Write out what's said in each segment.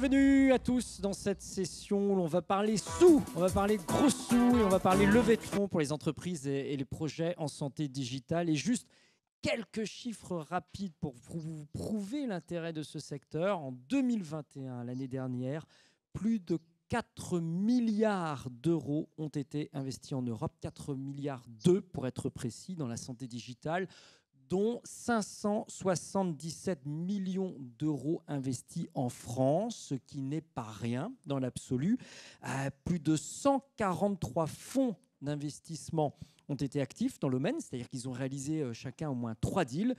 Bienvenue à tous dans cette session où on va parler sous, on va parler gros sous et on va parler levée de fonds pour les entreprises et, les projets en santé digitale. Et juste quelques chiffres rapides pour vous prouver l'intérêt de ce secteur. En 2021, l'année dernière, plus de 4 milliards d'euros ont été investis en Europe, 4 milliards 2 pour être précis, dans la santé digitale dont 577 millions d'euros investis en France, ce qui n'est pas rien dans l'absolu. Euh, plus de 143 fonds d'investissement ont été actifs dans le domaine, c'est-à-dire qu'ils ont réalisé euh, chacun au moins trois deals.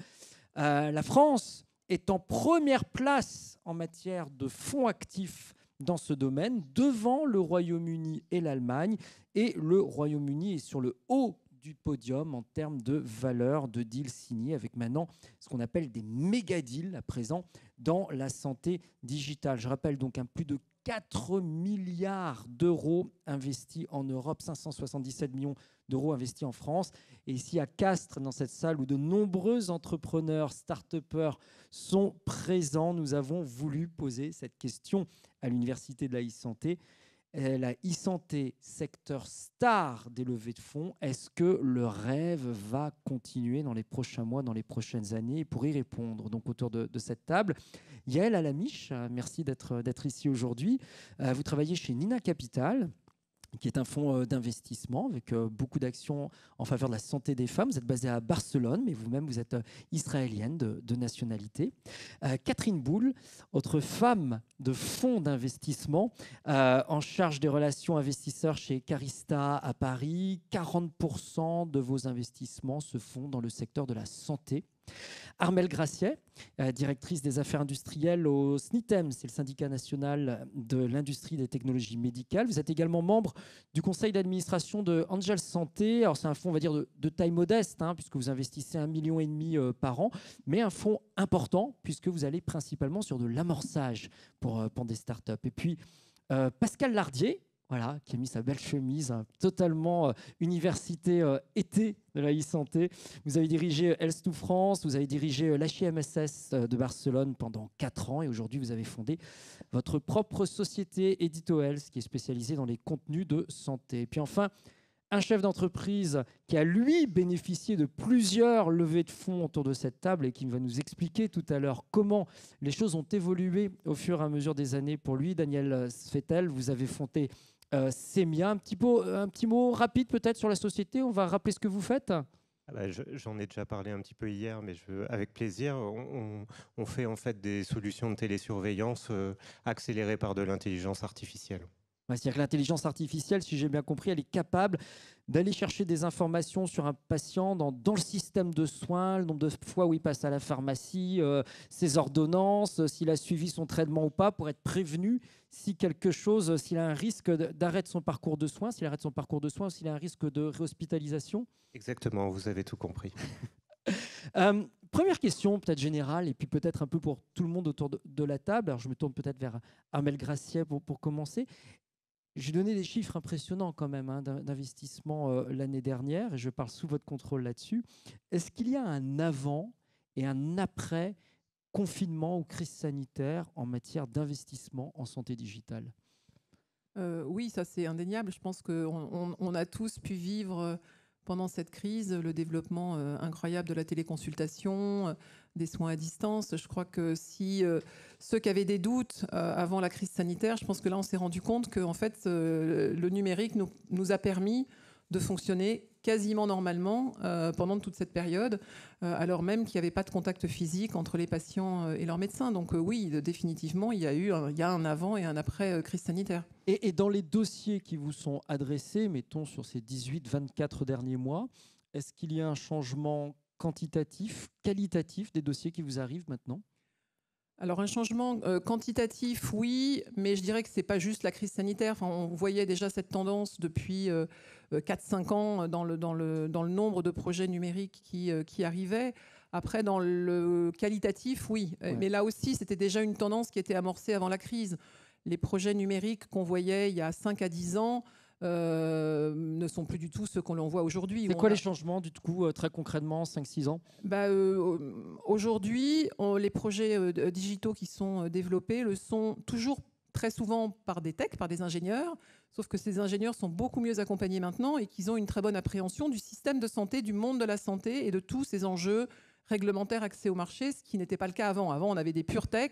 Euh, la France est en première place en matière de fonds actifs dans ce domaine, devant le Royaume-Uni et l'Allemagne. Et le Royaume-Uni est sur le haut du podium en termes de valeur de deals signés, avec maintenant ce qu'on appelle des méga deals à présent dans la santé digitale. Je rappelle donc un plus de 4 milliards d'euros investis en Europe, 577 millions d'euros investis en France. Et ici à Castres, dans cette salle où de nombreux entrepreneurs, start-upers sont présents, nous avons voulu poser cette question à l'Université de la e-santé euh, la e-santé, secteur star des levées de fonds, est-ce que le rêve va continuer dans les prochains mois, dans les prochaines années Pour y répondre, donc autour de, cette table, Yael Alamiche, merci d'être ici aujourd'hui. Euh, vous travaillez chez Nina Capital qui est un fonds euh, d'investissement avec euh, beaucoup d'actions en faveur de la santé des femmes. Vous êtes basée à Barcelone, mais vous-même, vous êtes euh, israélienne de, nationalité. Catherine Boulle, autre femme de fonds d'investissement en charge des relations investisseurs chez Carista à Paris. 40% de vos investissements se font dans le secteur de la santé. Armelle Graciet, euh, directrice des affaires industrielles au SNITEM, c'est le syndicat national de l'industrie des technologies médicales. Vous êtes également membre du conseil d'administration de Angel Santé. Alors c'est un fonds, on va dire, de, taille modeste, hein, puisque vous investissez un million et demi euh, par an, mais un fonds important, puisque vous allez principalement sur de l'amorçage pour, euh, des startups. Et puis, Pascal Lardier, voilà, qui a mis sa belle chemise, hein, totalement euh, université euh, été de la e-santé. Vous avez dirigé euh, Health to France, vous avez dirigé l'HIMSS de Barcelone pendant 4 ans et aujourd'hui vous avez fondé votre propre société Edito Health qui est spécialisée dans les contenus de santé. Et puis enfin, un chef d'entreprise qui a lui bénéficié de plusieurs levées de fonds autour de cette table et qui va nous expliquer tout à l'heure comment les choses ont évolué au fur et à mesure des années. Pour lui, Daniel Svetel, vous avez fondé c'est euh, bien. Euh, un petit, mot rapide peut-être sur la société, on va rappeler ce que vous faites ah bah, J'en ai déjà parlé un petit peu hier, mais avec plaisir, on, fait en fait des solutions de télésurveillance euh, accélérées par de l'intelligence artificielle. C'est-à-dire que l'intelligence artificielle, si j'ai bien compris, elle est capable d'aller chercher des informations sur un patient dans, le système de soins, le nombre de fois où il passe à la pharmacie, euh, ses ordonnances, euh, s'il a suivi son traitement ou pas, pour être prévenu si quelque chose, euh, s'il a un risque d'arrêt de son parcours de soins, s'il arrête son parcours de soins, s'il a un risque de réhospitalisation. Exactement, vous avez tout compris. première question, peut-être générale, et puis peut-être un peu pour tout le monde autour de, la table. Alors, je me tourne peut-être vers Amel Gracier pour, pour commencer. J'ai donné des chiffres impressionnants quand même hein, d'investissement euh, l'année dernière, et je parle sous votre contrôle là-dessus. Est-ce qu'il y a un avant et un après confinement ou crise sanitaire en matière d'investissement en santé digitale euh, Oui, ça c'est indéniable. Je pense qu'on on, a tous pu vivre euh, pendant cette crise le développement incroyable de la téléconsultation, des soins à distance. Je crois que si euh, ceux qui avaient des doutes euh, avant la crise sanitaire, je pense que là, on s'est rendu compte que en fait, euh, le numérique nous, a permis de fonctionner quasiment normalement pendant toute cette période, alors même qu'il n'y avait pas de contact physique entre les patients et leurs médecins. Donc oui, définitivement, il y a eu un, il y a un avant et un après crise sanitaire. Et, et dans les dossiers qui vous sont adressés, mettons sur ces 18-24 derniers mois, est-ce qu'il y a un changement quantitatif, qualitatif des dossiers qui vous arrivent maintenant alors un changement euh, quantitatif, oui, mais je dirais que ce n'est pas juste la crise sanitaire. on voyait déjà cette tendance depuis 4-5 euh, euh, ans dans le, le, dans le, nombre de projets numériques qui, arrivaient. Après, dans le qualitatif, oui. Mais là aussi, c'était déjà une tendance qui était amorcée avant la crise. Les projets numériques qu'on voyait il y a 5 à 10 ans, euh, ne sont plus du tout ce qu'on l'on voit aujourd'hui. C'est quoi les changements, du coup, euh, très concrètement, 5-6 ans bah, euh, Aujourd'hui, les projets digitaux qui sont développés le sont toujours très souvent par des techs, par des ingénieurs, sauf que ces ingénieurs sont beaucoup mieux accompagnés maintenant et qu'ils ont une très bonne appréhension du système de santé, du monde de la santé et de tous ces enjeux réglementaires accès au marché, ce qui n'était pas le cas avant. Avant, on avait des pure tech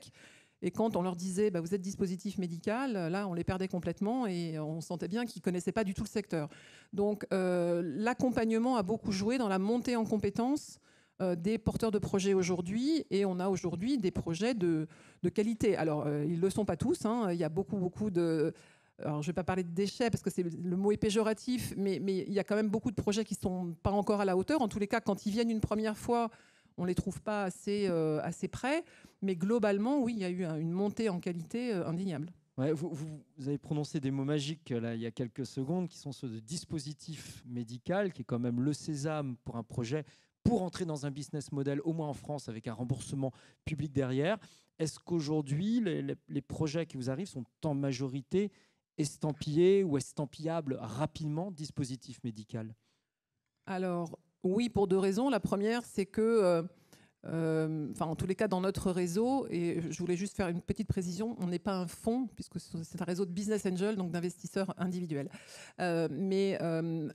et quand on leur disait, bah, vous êtes dispositif médical, là, on les perdait complètement et on sentait bien qu'ils ne connaissaient pas du tout le secteur. Donc, euh, l'accompagnement a beaucoup joué dans la montée en compétence euh, des porteurs de projets aujourd'hui. Et on a aujourd'hui des projets de, qualité. Alors, euh, ils ne le sont pas tous. Hein. il y a beaucoup, beaucoup de... Alors, je ne vais pas parler de déchets parce que c'est le mot est péjoratif, mais, mais il y a quand même beaucoup de projets qui ne sont pas encore à la hauteur. En tous les cas, quand ils viennent une première fois on ne les trouve pas assez, euh, assez près. Mais globalement, oui, il y a eu une montée en qualité euh, indéniable. vous, avez prononcé des mots magiques là, il y a quelques secondes, qui sont ceux de dispositif médical, qui est quand même le sésame pour un projet, pour entrer dans un business model, au moins en France, avec un remboursement public derrière. Est-ce qu'aujourd'hui, les, les projets qui vous arrivent sont en majorité estampillés ou estampillables rapidement dispositif médical alors, oui, pour deux raisons. La première, c'est que, euh, euh, en tous les cas, dans notre réseau, et je voulais juste faire une petite précision, on n'est pas un fonds, puisque c'est un réseau de business angels, donc d'investisseurs individuels. Euh, mais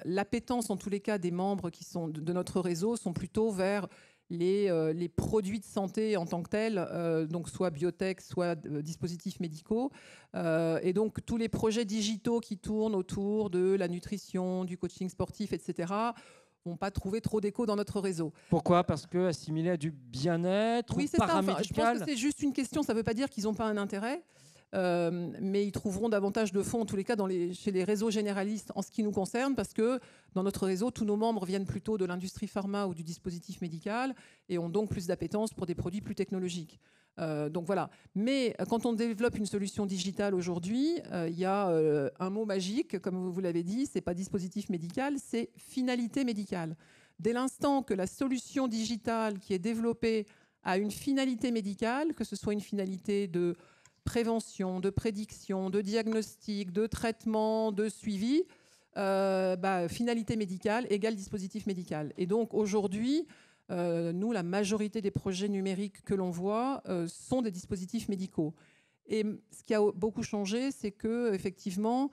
l'appétence, en tous les cas, des membres qui sont de, notre réseau sont plutôt vers les, produits de santé en tant que tels, donc soit biotech, soit dispositifs médicaux. et donc tous les projets digitaux qui tournent autour de la nutrition, du coaching sportif, etc., vont pas trouvé trop d'écho dans notre réseau. Pourquoi Parce que assimilé à du bien-être oui, ou paramédical. Ça. je pense que c'est juste une question. Ça ne veut pas dire qu'ils n'ont pas un intérêt, euh, mais ils trouveront davantage de fonds en tous les cas chez les réseaux généralistes en ce qui nous concerne, parce que dans notre réseau, tous nos membres viennent plutôt de l'industrie pharma ou du dispositif médical et ont donc plus d'appétence pour des produits plus technologiques. Euh, donc voilà. Mais quand on développe une solution digitale aujourd'hui, euh, il y a euh, un mot magique, comme vous, l'avez dit, c'est pas dispositif médical, c'est finalité médicale. Dès l'instant que la solution digitale qui est développée a une finalité médicale, que ce soit une finalité de prévention, de prédiction, de diagnostic, de traitement, de suivi, bah, finalité médicale égale dispositif médical. Et donc aujourd'hui, euh, nous, la majorité des projets numériques que l'on voit euh, sont des dispositifs médicaux. Et ce qui a beaucoup changé, c'est que effectivement,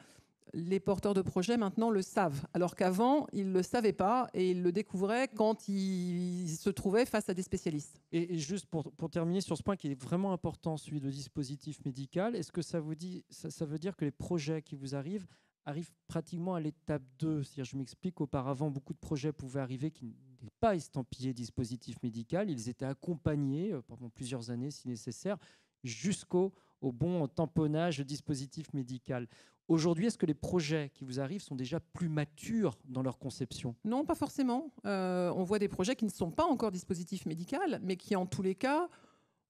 les porteurs de projets maintenant le savent, alors qu'avant, ils ne le savaient pas et ils le découvraient quand ils se trouvaient face à des spécialistes. Et, juste pour, terminer sur ce point qui est vraiment important, celui de dispositif médical, est-ce que ça, vous dit, ça veut dire que les projets qui vous arrivent arrive pratiquement à l'étape 2. cest je m'explique, auparavant, beaucoup de projets pouvaient arriver qui n'étaient pas estampillés dispositif médical. Ils étaient accompagnés euh, pendant plusieurs années, si nécessaire, jusqu'au au bon tamponnage dispositif médical. Aujourd'hui, est-ce que les projets qui vous arrivent sont déjà plus matures dans leur conception Non, pas forcément. Euh, on voit des projets qui ne sont pas encore dispositifs médicaux, mais qui, en tous les cas,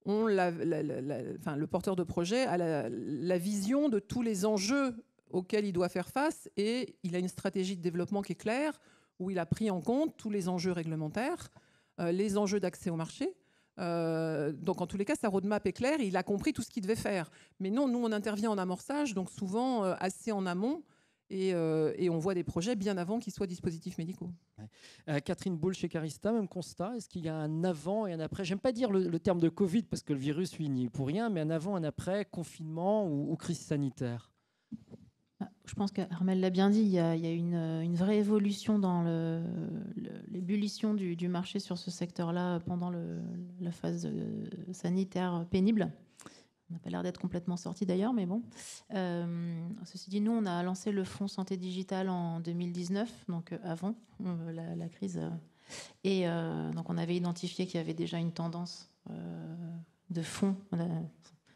ont la, le porteur de projet a la, vision de tous les enjeux auquel il doit faire face et il a une stratégie de développement qui est claire, où il a pris en compte tous les enjeux réglementaires, euh, les enjeux d'accès au marché. Euh, donc en tous les cas, sa roadmap est claire, il a compris tout ce qu'il devait faire. Mais non, nous, on intervient en amorçage, donc souvent euh, assez en amont. Et, on voit des projets bien avant qu'ils soient dispositifs médicaux. Catherine Boulle chez Carista, même constat. Est-ce qu'il y a un avant et un après J'aime pas dire le, terme de Covid parce que le virus, lui, n'y est pour rien, mais un avant, un après, confinement ou crise sanitaire je pense qu'Armel l'a bien dit, il y a, il une, vraie évolution dans l'ébullition du, marché sur ce secteur-là pendant la phase euh, sanitaire pénible. On n'a pas l'air d'être complètement sorti d'ailleurs, mais bon. Euh, ceci dit, nous, on a lancé le Fonds Santé digital en 2019, donc euh, avant la, crise. Et donc, on avait identifié qu'il y avait déjà une tendance de fonds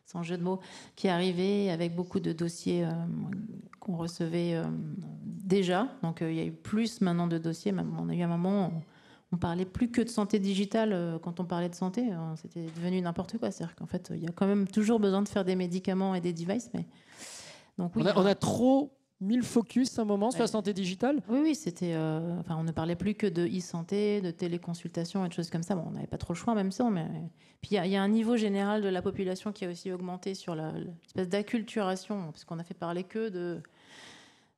sans jeu de mots, qui arrivait avec beaucoup de dossiers euh, qu'on recevait euh, déjà. Donc euh, il y a eu plus maintenant de dossiers. Même, on a eu un moment où on parlait plus que de santé digitale quand on parlait de santé. Hein. C'était devenu n'importe quoi. C'est-à-dire qu'en fait, il y a quand même toujours besoin de faire des médicaments et des devices. Mais... Donc, oui, on a trop 1000 focus à un moment sur la santé digitale Oui, oui, c'était. Euh, enfin, on ne parlait plus que de e-santé, de téléconsultation et de choses comme ça. Bon, on n'avait pas trop le choix, même ça. Mais... Puis il y, a un niveau général de la population qui a aussi augmenté sur l'espèce d'acculturation, parce a fait parler que de,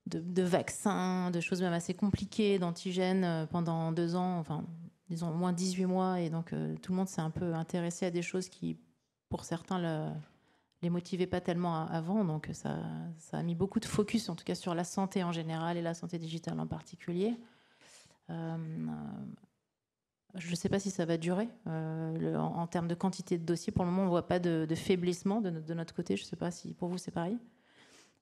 de, vaccins, de choses même assez compliquées, d'antigènes euh, pendant deux ans, enfin, disons au moins 18 mois. Et donc, euh, tout le monde s'est un peu intéressé à des choses qui, pour certains, le les motivait pas tellement avant, donc ça, ça, a mis beaucoup de focus, en tout cas sur la santé en général et la santé digitale en particulier. Euh, je sais pas si ça va durer euh, le, en, termes de quantité de dossiers. Pour le moment, on voit pas de, faiblissement de, notre côté. Je sais pas si pour vous c'est pareil.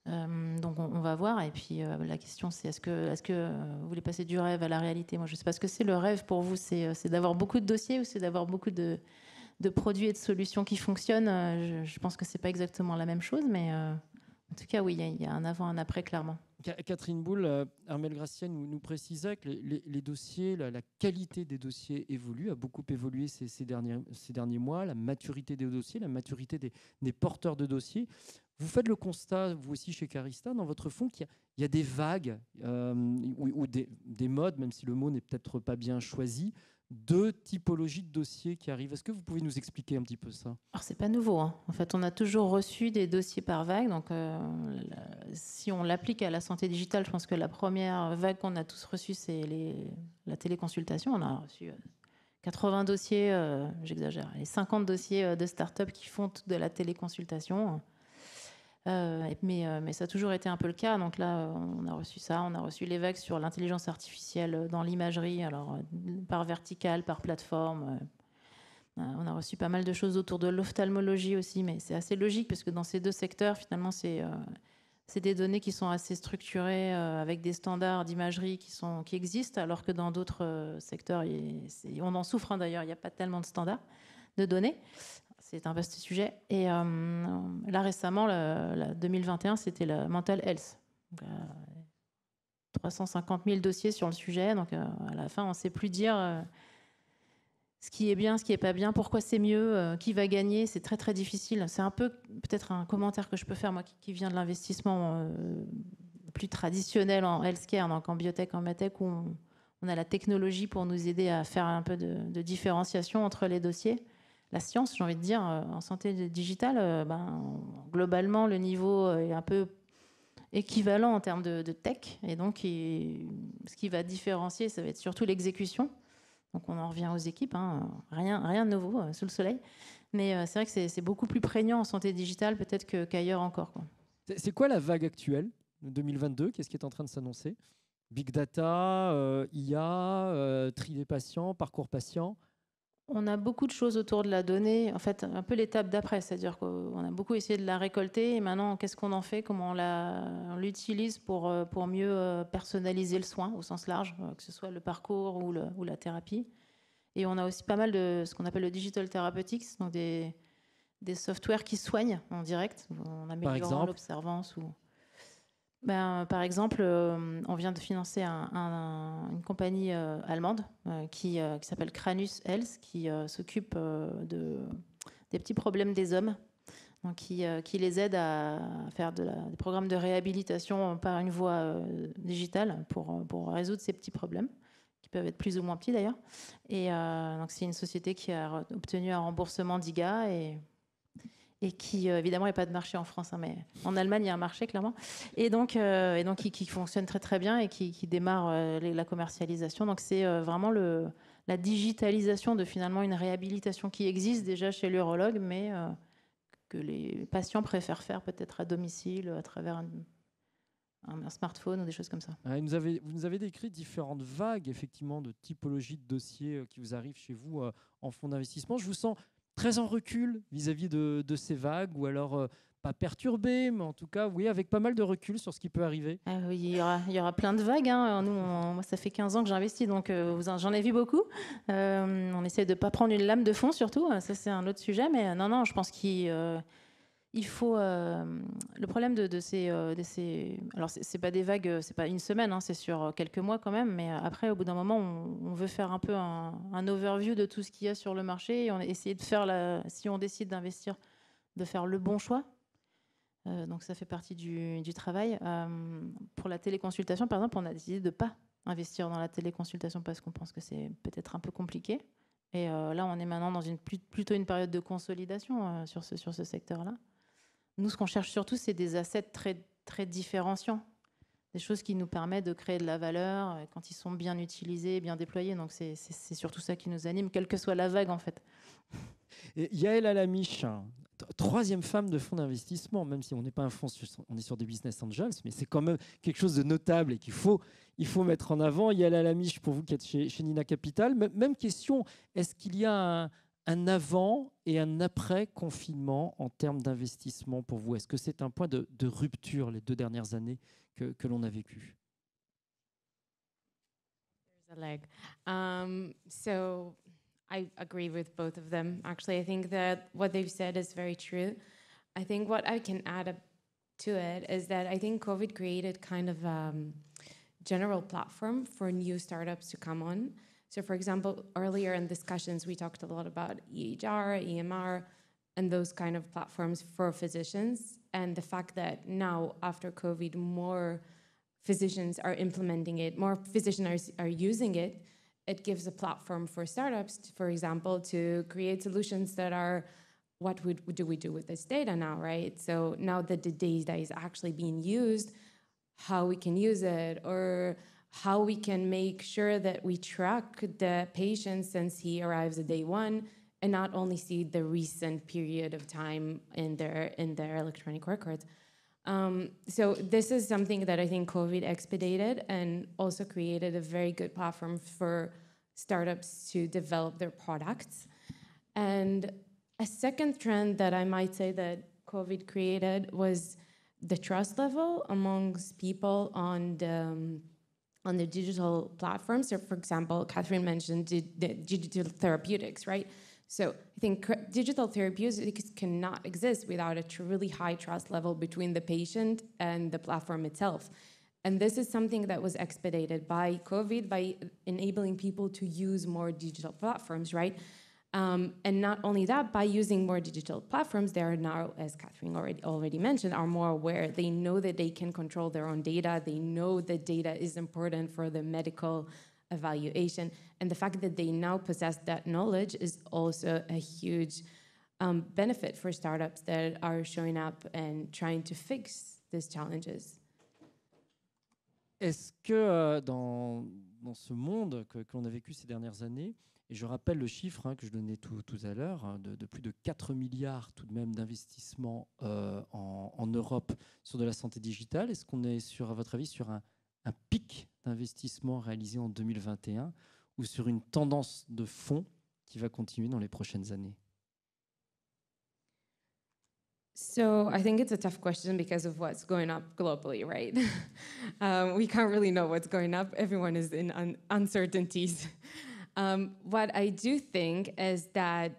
Euh, donc on, va voir. Et puis la question c'est est-ce que, est -ce que vous voulez passer du rêve à la réalité Moi je sais pas ce que c'est le rêve pour vous. C'est d'avoir beaucoup de dossiers ou c'est d'avoir beaucoup de, de produits et de solutions qui fonctionnent, euh, je, pense que c'est pas exactement la même chose, mais euh, en tout cas, oui, il y, a un avant, un après, clairement. Catherine Boulle, euh, Armel Gracien nous, nous précisait que les, dossiers, la, qualité des dossiers évolue, a beaucoup évolué ces, derniers, mois, la maturité des dossiers, la maturité des, porteurs de dossiers. Vous faites le constat, vous aussi chez Carista, dans votre fond qu'il y, a des vagues ou, des, modes, même si le mot n'est peut-être pas bien choisi, deux typologies de dossiers qui arrivent. Est-ce que vous pouvez nous expliquer un petit peu ça Alors, c'est pas nouveau. Hein. En fait, on a toujours reçu des dossiers par vague. Donc, euh, si on l'applique à la santé digitale, je pense que la première vague qu'on a tous reçue, c'est la téléconsultation. On a reçu 80 euh, dossiers, euh, j'exagère, les 50 dossiers de start-up qui font de la téléconsultation. Euh, euh, mais, ça a toujours été un peu le cas. Donc là, euh, on a reçu ça, on a reçu l'évêque sur l'intelligence artificielle dans l'imagerie, alors par verticale, par plateforme. on a reçu pas mal de choses autour de l'ophtalmologie aussi, mais c'est assez logique parce que dans ces deux secteurs, finalement, c'est des données qui sont assez structurées avec des standards d'imagerie qui, qui existent, alors que dans d'autres secteurs, on en souffre hein, d'ailleurs, il n'y a pas tellement de standards de données c'est un vaste sujet. Et euh, là, récemment, la, 2021, c'était la mental health. 350 000 euh, dossiers sur le sujet. Donc, euh, à la fin, on ne sait plus dire ce qui est bien, ce qui n'est pas bien, pourquoi c'est mieux, qui va gagner, c'est très très difficile. C'est un peu peut-être un commentaire que je peux faire moi qui, vient de l'investissement plus traditionnel en healthcare, donc en biotech, en mathèque, où on, a la technologie pour nous aider à faire un peu de différenciation entre les dossiers la science, j'ai envie de dire, euh, en santé digitale, euh, ben, globalement, le niveau euh, est un peu équivalent en termes de, tech. Et donc, ce qui va différencier, ça va être surtout l'exécution. Donc, on en revient aux équipes, hein. rien, rien de nouveau sous le soleil. Mais c'est vrai que c'est beaucoup plus prégnant en santé digitale, peut-être qu'ailleurs encore. C'est quoi la vague actuelle, 2022 Qu'est-ce qui est en train de s'annoncer Big data, IA, tri des patients, parcours patients on a beaucoup de choses autour de la donnée, en fait, un peu l'étape d'après, c'est-à-dire qu'on a beaucoup essayé de la récolter, et maintenant, qu'est-ce qu'on en fait, comment on l'utilise pour, euh, pour mieux euh, personnaliser le soin au sens large, euh, que ce soit le parcours ou, la thérapie. Et on a aussi pas mal de ce qu'on appelle le digital therapeutics, donc des, des softwares qui soignent en direct, on améliore l'observance. Ou... Ben, euh, par exemple, euh, on vient de financer une compagnie euh, allemande qui, s'appelle Cranus Health, qui s'occupe de, des petits problèmes des hommes donc qui, les aide à faire de des programmes de réhabilitation par une voie digitale pour, résoudre ces petits problèmes, qui peuvent être plus ou moins petits d'ailleurs. Et donc c'est une société qui a obtenu un remboursement d'IGA et et qui euh, évidemment il n'y a pas de marché en France, hein, mais en Allemagne il y a un marché clairement, et donc euh, et donc qui, fonctionne très très bien et qui, démarre euh, la commercialisation. Donc c'est vraiment le la digitalisation de finalement une réhabilitation qui existe déjà chez l'urologue, mais que les patients préfèrent faire peut-être à domicile à travers un, smartphone ou des choses comme ça. vous, ah, nous avez, vous nous avez décrit différentes vagues, effectivement, de typologie de dossiers qui vous arrivent chez vous en fonds d'investissement. Je vous sens très en recul vis-à-vis de, ces vagues, ou alors euh, pas perturbé, mais en tout cas, oui, avec pas mal de recul sur ce qui peut arriver. Ah oui, il y aura, plein de vagues. Hein. Nous, moi, ça fait 15 ans que j'investis, donc euh, j'en ai vu beaucoup. Euh, on essaie de ne pas prendre une lame de fond, surtout. Ça, c'est un autre sujet, mais non, non, je pense qu'il il faut euh, le problème de, ces, euh, de ces, alors c'est pas des vagues, euh, c'est pas une semaine, hein, c'est sur quelques mois quand même. Mais après, au bout d'un moment, on, veut faire un peu un, overview de tout ce qu'il y a sur le marché et on essayer de faire la, si on décide d'investir, de faire le bon choix. donc ça fait partie du, travail. pour la téléconsultation, par exemple, on a décidé de pas investir dans la téléconsultation parce qu'on pense que c'est peut-être un peu compliqué. Et là, on est maintenant dans une, plutôt une période de consolidation sur ce, sur ce secteur-là. Nous, ce qu'on cherche surtout, c'est des assets très, très différenciants, des choses qui nous permettent de créer de la valeur euh, quand ils sont bien utilisés, bien déployés. Donc c'est surtout ça qui nous anime, quelle que soit la vague en fait. Et Yael Alamiche, hein, troisième femme de fonds d'investissement, même si on n'est pas un fonds, on est sur des business angels, mais c'est quand même quelque chose de notable et qu'il faut, il faut mettre en avant. Yael Alamiche, pour vous qui êtes chez, chez Nina Capital, même question, est-ce qu'il y a un, un avant et un après confinement en termes d'investissement pour vous Est-ce que c'est un point de, rupture les deux dernières années que, l'on a vécu leg. Um, so I agree with both of them. Actually, I think that what they've said is very true. I think what I can add to it is that I think COVID created kind of a um, general platform for new startups to come on. So for example, earlier in discussions, we talked a lot about EHR, EMR, and those kind of platforms for physicians. And the fact that now after COVID, more physicians are implementing it, more physicians are, are using it, it gives a platform for startups, to, for example, to create solutions that are what would, do we do with this data now, right? So now that the data is actually being used, how we can use it, or how we can make sure that we track the patient since he arrives at day one and not only see the recent period of time in their in their electronic records. Um, so this is something that I think COVID expedited and also created a very good platform for startups to develop their products. And a second trend that I might say that COVID created was the trust level amongst people on the um, on the digital platforms. So, for example, Catherine mentioned digital therapeutics, right? So I think digital therapeutics cannot exist without a truly high trust level between the patient and the platform itself. And this is something that was expedited by COVID, by enabling people to use more digital platforms, right? Um, and not only that, by using more digital platforms, they are now, as Catherine already, already mentioned, are more aware. They know that they can control their own data. They know that data is important for the medical evaluation. And the fact that they now possess that knowledge is also a huge um, benefit for startups that are showing up and trying to fix these challenges. Est-ce que euh, dans, dans ce monde que, que l'on a vécu ces dernières années, je rappelle le chiffre hein, que je donnais tout, à l'heure, hein, de, plus de 4 milliards tout de même d'investissements euh, en, Europe sur de la santé digitale. Est-ce qu'on est, sur, à votre avis, sur un, pic d'investissement réalisé en 2021 ou sur une tendance de fond qui va continuer dans les prochaines années So I think it's a tough question because of what's going up globally, right? um, we can't really know what's going up. Everyone is in uncertainties. Um, what I do think is that,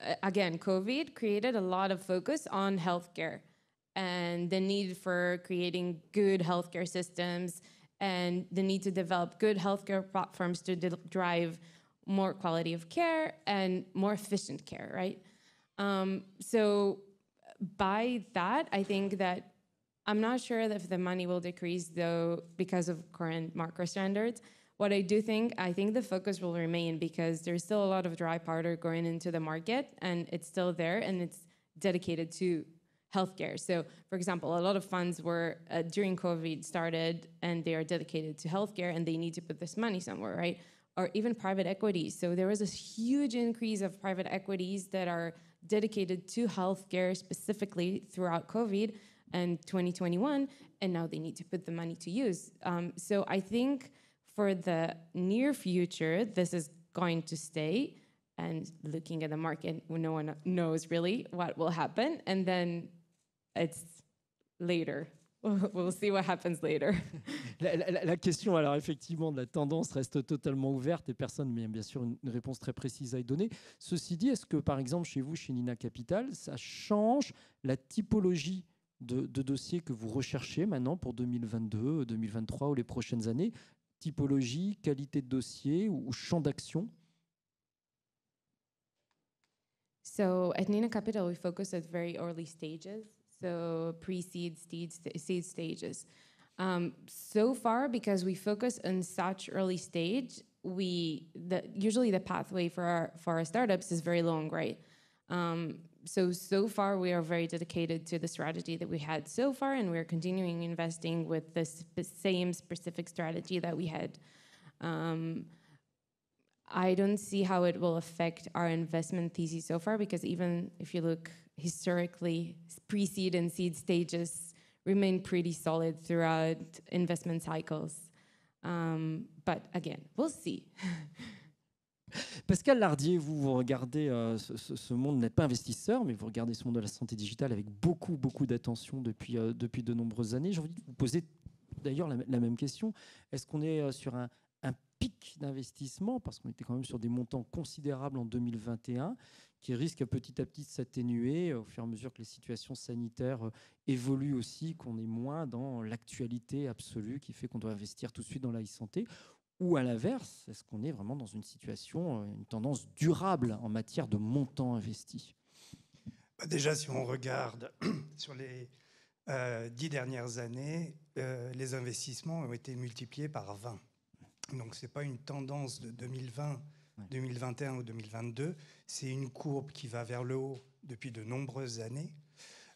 uh, again, COVID created a lot of focus on healthcare and the need for creating good healthcare systems and the need to develop good healthcare platforms to drive more quality of care and more efficient care, right? Um, so, by that, I think that I'm not sure if the money will decrease though because of current macro standards, what I do think, I think the focus will remain because there's still a lot of dry powder going into the market and it's still there and it's dedicated to healthcare. So, for example, a lot of funds were uh, during COVID started and they are dedicated to healthcare and they need to put this money somewhere, right? Or even private equities. So, there was a huge increase of private equities that are dedicated to healthcare specifically throughout COVID and 2021. And now they need to put the money to use. Um, so, I think for the near future, this is going to stay. And looking at the market, no one knows really what will happen. And then it's later. We'll see what happens later. La, question, alors effectivement, de la tendance reste totalement ouverte et personne n'a bien sûr une, réponse très précise à y donner. Ceci dit, est-ce que par exemple chez vous, chez Nina Capital, ça change la typologie de dossiers que vous recherchez maintenant pour 2022, 2023 ou les prochaines années typologie, qualité de dossier ou champ d'action So at Nina Capital, we focus at very early stages, so pre-seed, seed, seed stages. Um, so far, because we focus on such early stage, we the, usually the pathway for our for our startups is very long, right? Um, so so far we are very dedicated to the strategy that we had so far, and we're continuing investing with the sp same specific strategy that we had. Um, I don't see how it will affect our investment thesis so far because even if you look historically, pre-seed and seed stages remain pretty solid throughout investment cycles. Um, but again, we'll see. Pascal Lardier, vous, regardez euh, ce, monde, monde, n'êtes pas investisseur, mais vous regardez ce monde de la santé digitale avec beaucoup, beaucoup d'attention depuis, euh, depuis de nombreuses années. J'ai envie de vous poser d'ailleurs la, même question. Est-ce qu'on est euh, sur un, pic d'investissement, parce qu'on était quand même sur des montants considérables en 2021, qui risquent petit à petit de s'atténuer au fur et à mesure que les situations sanitaires évoluent aussi, qu'on est moins dans l'actualité absolue qui fait qu'on doit investir tout de suite dans la e-santé, ou à l'inverse, est-ce qu'on est vraiment dans une situation, euh, une tendance durable en matière de montant investi bah, Déjà, si on regarde sur les euh, dix dernières années, euh, les investissements ont été multipliés par 20. Donc ce n'est pas une tendance de 2020, 2021 ou 2022, c'est une courbe qui va vers le haut depuis de nombreuses années.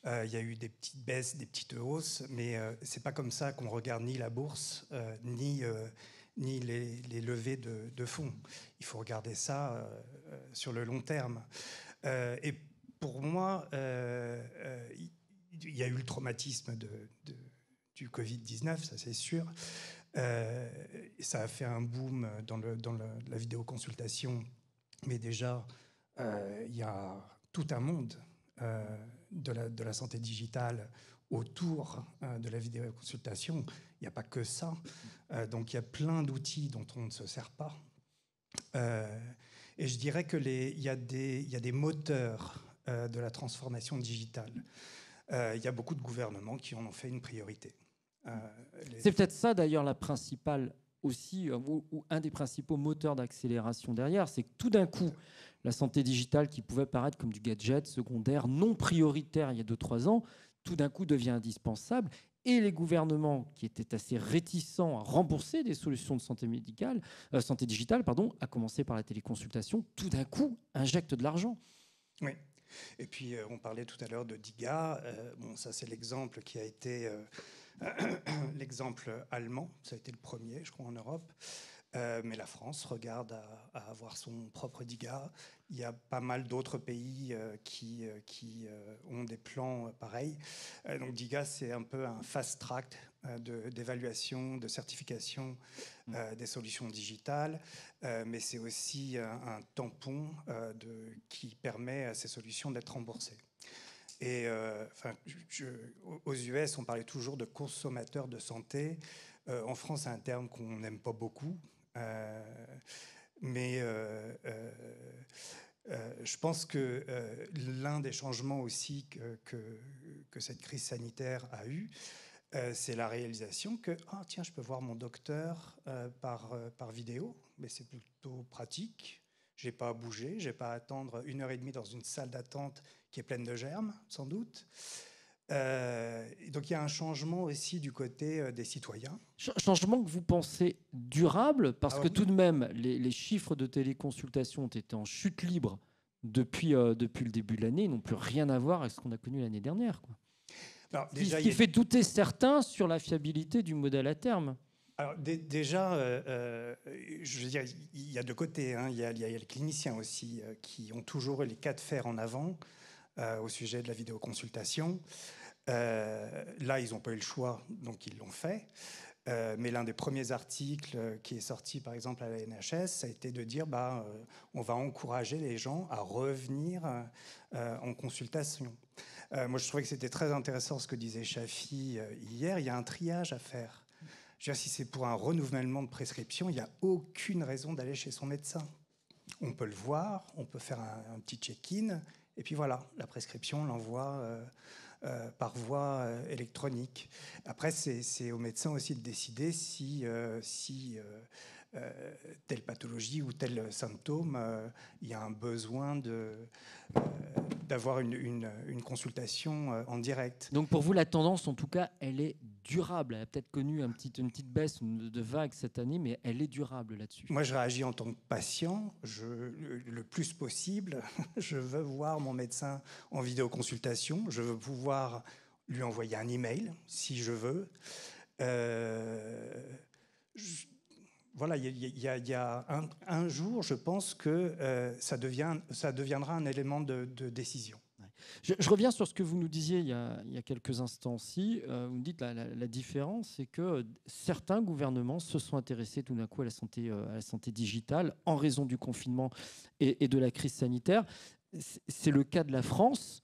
Il y a eu des petites baisses, des petites hausses, mais ce n'est pas comme ça qu'on regarde ni la bourse, ni ni les, levées de, fonds. Il faut regarder ça euh, euh, sur le long terme. Euh, et pour moi, il y a eu le traumatisme du Covid-19, ça c'est sûr. ça a fait un boom dans, la vidéoconsultation, mais déjà, il y a tout un monde de, la, santé digitale autour hein, de la vidéoconsultation. Il n'y a pas que ça. Euh, donc il y a plein d'outils dont on ne se sert pas. Euh, et je dirais qu'il y, y, a des moteurs euh, de la transformation digitale. Il y a beaucoup de gouvernements qui en ont fait une priorité. C'est peut-être ça d'ailleurs la principale aussi, ou, ou, un des principaux moteurs d'accélération derrière, c'est que tout d'un coup, la santé digitale qui pouvait paraître comme du gadget secondaire non prioritaire il y a 2-3 ans, tout d'un coup devient indispensable et les gouvernements qui étaient assez réticents à rembourser des solutions de santé médicale, euh, santé digitale, pardon, à commencer par la téléconsultation, tout d'un coup injectent de l'argent. Oui. Et puis euh, on parlait tout à l'heure de Diga. Euh, bon, ça c'est l'exemple qui a été l'exemple allemand. Ça a été le premier, je crois, en Europe. Euh, mais la France regarde à, avoir son propre DIGA. Il y a pas mal d'autres pays euh, qui, euh, qui ont des plans pareils. donc DIGA, c'est un peu un fast track d'évaluation, de, certification mm. des solutions digitales, mais c'est aussi un, tampon qui permet à ces solutions d'être remboursées. Et aux US, on parlait toujours de consommateurs de santé. en France, c'est un terme qu'on n'aime pas beaucoup. Euh, mais euh, euh, je pense que l'un des changements aussi que, que, cette crise sanitaire a eu, c'est la réalisation que ah tiens je peux voir mon docteur par, par vidéo mais c'est plutôt pratique j'ai pas à bouger j'ai pas à attendre une heure et demie dans une salle d'attente qui est pleine de germes sans doute euh, donc il y a un changement aussi du côté euh, des citoyens. Changement que vous pensez durable, parce que tout de même, les, chiffres de téléconsultation ont été en chute libre depuis, euh, depuis le début de l'année, ils n'ont plus rien à voir avec ce qu'on a connu l'année dernière. ce qui fait douter certains sur la fiabilité du modèle à terme. Alors déjà, je veux dire, il y a deux côtés. Hein. Il, y a, il, les cliniciens aussi qui ont toujours les cas de fer en avant au sujet de la vidéoconsultation. Euh, là, ils n'ont pas eu le choix, donc ils l'ont fait. Euh, mais l'un des premiers articles euh, qui est sorti, par exemple, à la NHS, ça a été de dire bah, on va encourager les gens à revenir en consultation. moi, je trouvais que c'était très intéressant ce que disait Chafi hier. Il y a un triage à faire. si c'est pour un renouvellement de prescription, il n'y a aucune raison d'aller chez son médecin. On peut le voir, on peut faire un, un petit check-in, et puis voilà, la prescription, on l'envoie euh, par voie euh, électronique. Après, c'est aux médecins aussi de décider si, euh, si euh, telle pathologie ou tel symptôme, euh, il y a un besoin de, euh, d'avoir une, une, consultation en direct. Donc pour vous, la tendance, en tout cas, elle est durable. Elle a peut-être connu un petit, une petite baisse de vague cette année, mais elle est durable là-dessus. Moi, je réagis en tant que patient. Je, le, le plus possible, je veux voir mon médecin en vidéoconsultation. Je veux pouvoir lui envoyer un email si je veux. Je, voilà, il y, a, un, jour, je pense que euh, ça, devient, ça deviendra un élément de, décision. Je, reviens sur ce que vous nous disiez il y a, quelques instants. ci euh, vous me dites la, la, différence, c'est que certains gouvernements se sont intéressés tout d'un coup à la santé, euh, à la santé digitale en raison du confinement et de la crise sanitaire. C'est le cas de la France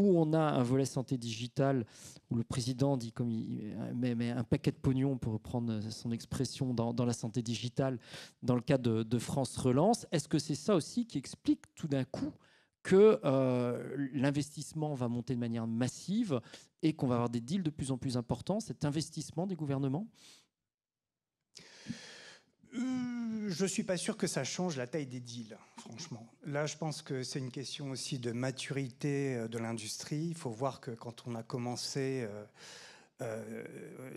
où on a un volet santé digitale, où le président dit comme il met, un paquet de pognon, pour reprendre son expression, dans, la santé digitale, dans le cas de, France Relance. Est-ce que c'est ça aussi qui explique tout d'un coup que euh, l'investissement va monter de manière massive et qu'on va avoir des deals de plus en plus importants, cet investissement des gouvernements euh, je ne suis pas sûr que ça change la taille des deals, franchement. Là, je pense que c'est une question aussi de maturité euh, de l'industrie. Il faut voir que quand on a commencé, euh,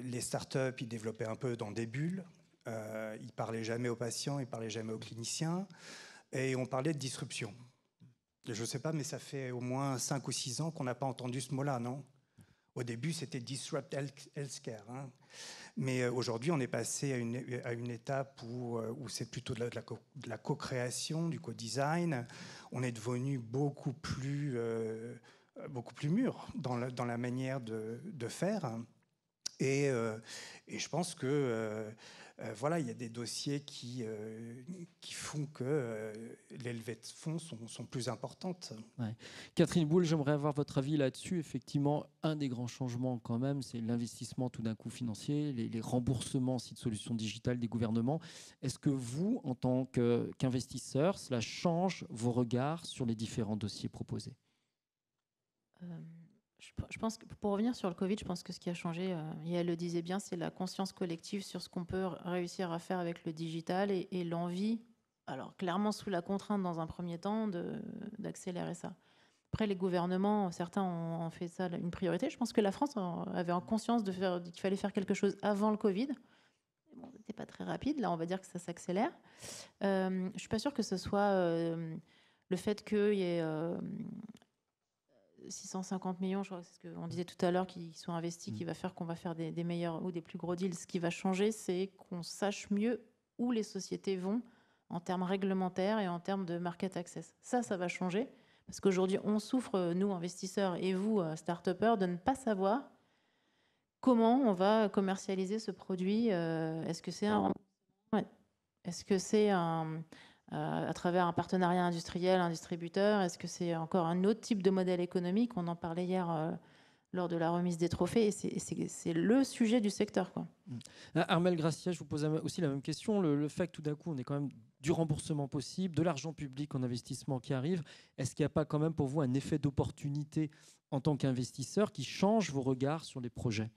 les startups, ils développaient un peu dans des bulles. ils ne parlaient jamais aux patients, ils ne parlaient jamais aux cliniciens. Et on parlait de disruption. Je ne sais pas, mais ça fait au moins 5 ou 6 ans qu'on n'a pas entendu ce mot-là, non Au début, c'était disrupt healthcare. Hein. Mais euh, aujourd'hui, on est passé à une, étape où, euh, où c'est plutôt de la, de la co-création, du co-design. On est devenu beaucoup plus, euh, beaucoup plus mûr dans la, manière de, faire. Et, et, je pense que euh, voilà, il y a des dossiers qui, euh, qui font que euh, les levées de fonds sont, plus importantes. Catherine Boulle, j'aimerais avoir votre avis là-dessus. Effectivement, un des grands changements quand même, c'est l'investissement tout d'un coup financier, les, remboursements de solutions digitales des gouvernements. Est-ce que vous, en tant qu'investisseur, cela change vos regards sur les différents dossiers proposés je pense que pour revenir sur le Covid, je pense que ce qui a changé, euh, et elle le disait bien, c'est la conscience collective sur ce qu'on peut réussir à faire avec le digital et, l'envie, alors clairement sous la contrainte dans un premier temps, d'accélérer ça. Après, les gouvernements, certains ont, fait ça une priorité. Je pense que la France avait en conscience de faire, qu'il fallait faire quelque chose avant le Covid. Bon, n'était pas très rapide. Là, on va dire que ça s'accélère. Euh, je euh, suis pas sûre que ce soit euh, le fait qu'il y ait 650 millions, je crois, c'est ce qu'on disait tout à l'heure, qui sont investis, qui mm. va faire qu'on va faire des, meilleurs ou des plus gros deals. Ce qui va changer, c'est qu'on sache mieux où les sociétés vont en termes réglementaires et en termes de market access. Ça, ça va changer. Parce qu'aujourd'hui, on souffre, nous, investisseurs, et vous, euh, start de ne pas savoir comment on va commercialiser ce produit. Euh, est-ce que c'est un... Est-ce que c'est un... Euh, à travers un partenariat industriel, un distributeur Est-ce que c'est encore un autre type de modèle économique On en parlait hier euh, lors de la remise des trophées. Et c'est le sujet du secteur. Quoi. Mmh. Ah, Armel Gracia, je vous pose aussi la même question. Le, fait que tout d'un coup, on est quand même du remboursement possible, de l'argent public en investissement qui arrive, est-ce qu'il n'y a pas quand même pour vous un effet d'opportunité en tant qu'investisseur qui change vos regards sur les projets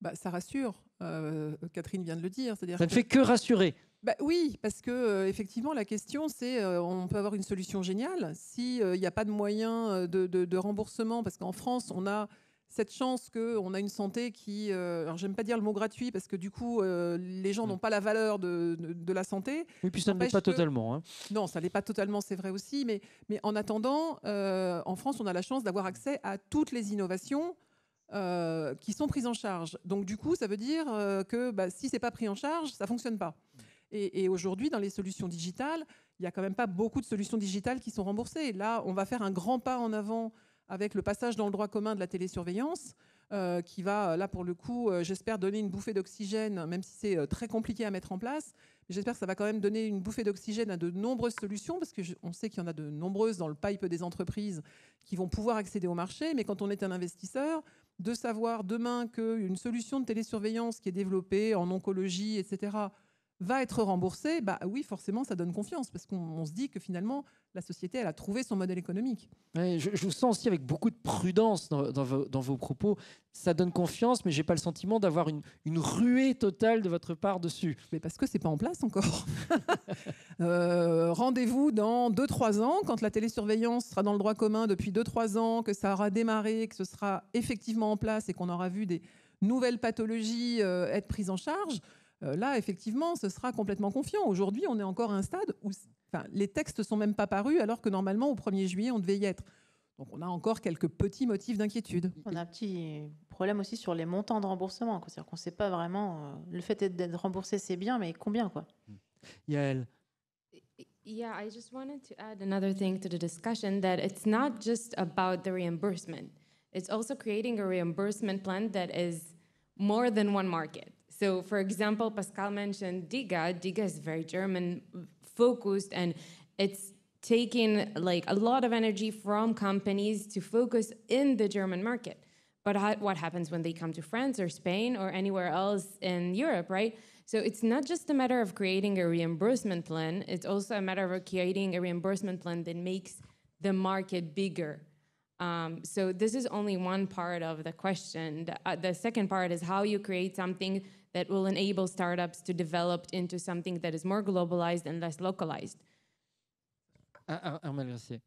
bah, Ça rassure. Euh, Catherine vient de le dire. ça ne fait que rassurer. Bah oui, parce que euh, effectivement, la question, c'est euh, on peut avoir une solution géniale s'il euh, n'y a pas de moyen de, remboursement, parce qu'en France, on a cette chance qu'on a une santé qui, alors j'aime pas dire le mot gratuit, parce que du coup, les gens mm. n'ont pas la valeur de, la santé. Mais puis ça ne l'est pas totalement. Hein. Non, ça ne l'est pas totalement, c'est vrai aussi, mais, mais en attendant, en France, on a la chance d'avoir accès à toutes les innovations. qui sont prises en charge. Donc du coup, ça veut dire que bah, si c'est pas pris en charge, ça fonctionne pas. Mm. Et, aujourd'hui, dans les solutions digitales, il n'y a quand même pas beaucoup de solutions digitales qui sont remboursées. Là, on va faire un grand pas en avant avec le passage dans le droit commun de la télésurveillance, euh, qui va, euh, là, pour le coup, euh, j'espère donner une bouffée d'oxygène, même si c'est très compliqué à mettre en place. J'espère que ça va quand même donner une bouffée d'oxygène à de nombreuses solutions, parce qu'on sait qu'il y en a de nombreuses dans le pipe des entreprises qui vont pouvoir accéder au marché. Mais quand on est un investisseur, de savoir demain qu'une solution de télésurveillance qui est développée en oncologie, etc., va être remboursé, bah oui, forcément, ça donne confiance, parce qu'on se dit que finalement, la société, elle a trouvé son modèle économique. je, vous sens aussi avec beaucoup de prudence dans, vos, propos. Ça donne confiance, mais j'ai pas le sentiment d'avoir une, une, ruée totale de votre part dessus. Mais parce que c'est pas en place encore. Euh, rendez-vous dans 2-3 ans, quand la télésurveillance sera dans le droit commun depuis 2-3 ans, que ça aura démarré, que ce sera effectivement en place et qu'on aura vu des nouvelles pathologies euh, être prises en charge. Euh, là, effectivement, ce sera complètement confiant. Aujourd'hui, on est encore à un stade où les textes ne sont même pas parus, alors que normalement, au 1er juillet, on devait y être. Donc on a encore quelques petits motifs d'inquiétude. On a un petit problème aussi sur les montants de remboursement. C'est-à-dire qu'on ne sait pas vraiment. Euh, le fait d'être remboursé, c'est bien, mais combien quoi hmm. Yael. Yeah, I just wanted to add another thing to the discussion that it's not just about the reimbursement. It's also creating a reimbursement plan that is more than one market. So for example, Pascal mentioned DIGA. DIGA is very German focused and it's taking like a lot of energy from companies to focus in the German market. But what happens when they come to France or Spain or anywhere else in Europe, right? So it's not just a matter of creating a reimbursement plan, it's also a matter of creating a reimbursement plan that makes the market bigger. Um, so this is only one part of the question. The, uh, the second part is how you create something that will enable startups to develop into something that is more globalized and less localized. Ah, ah,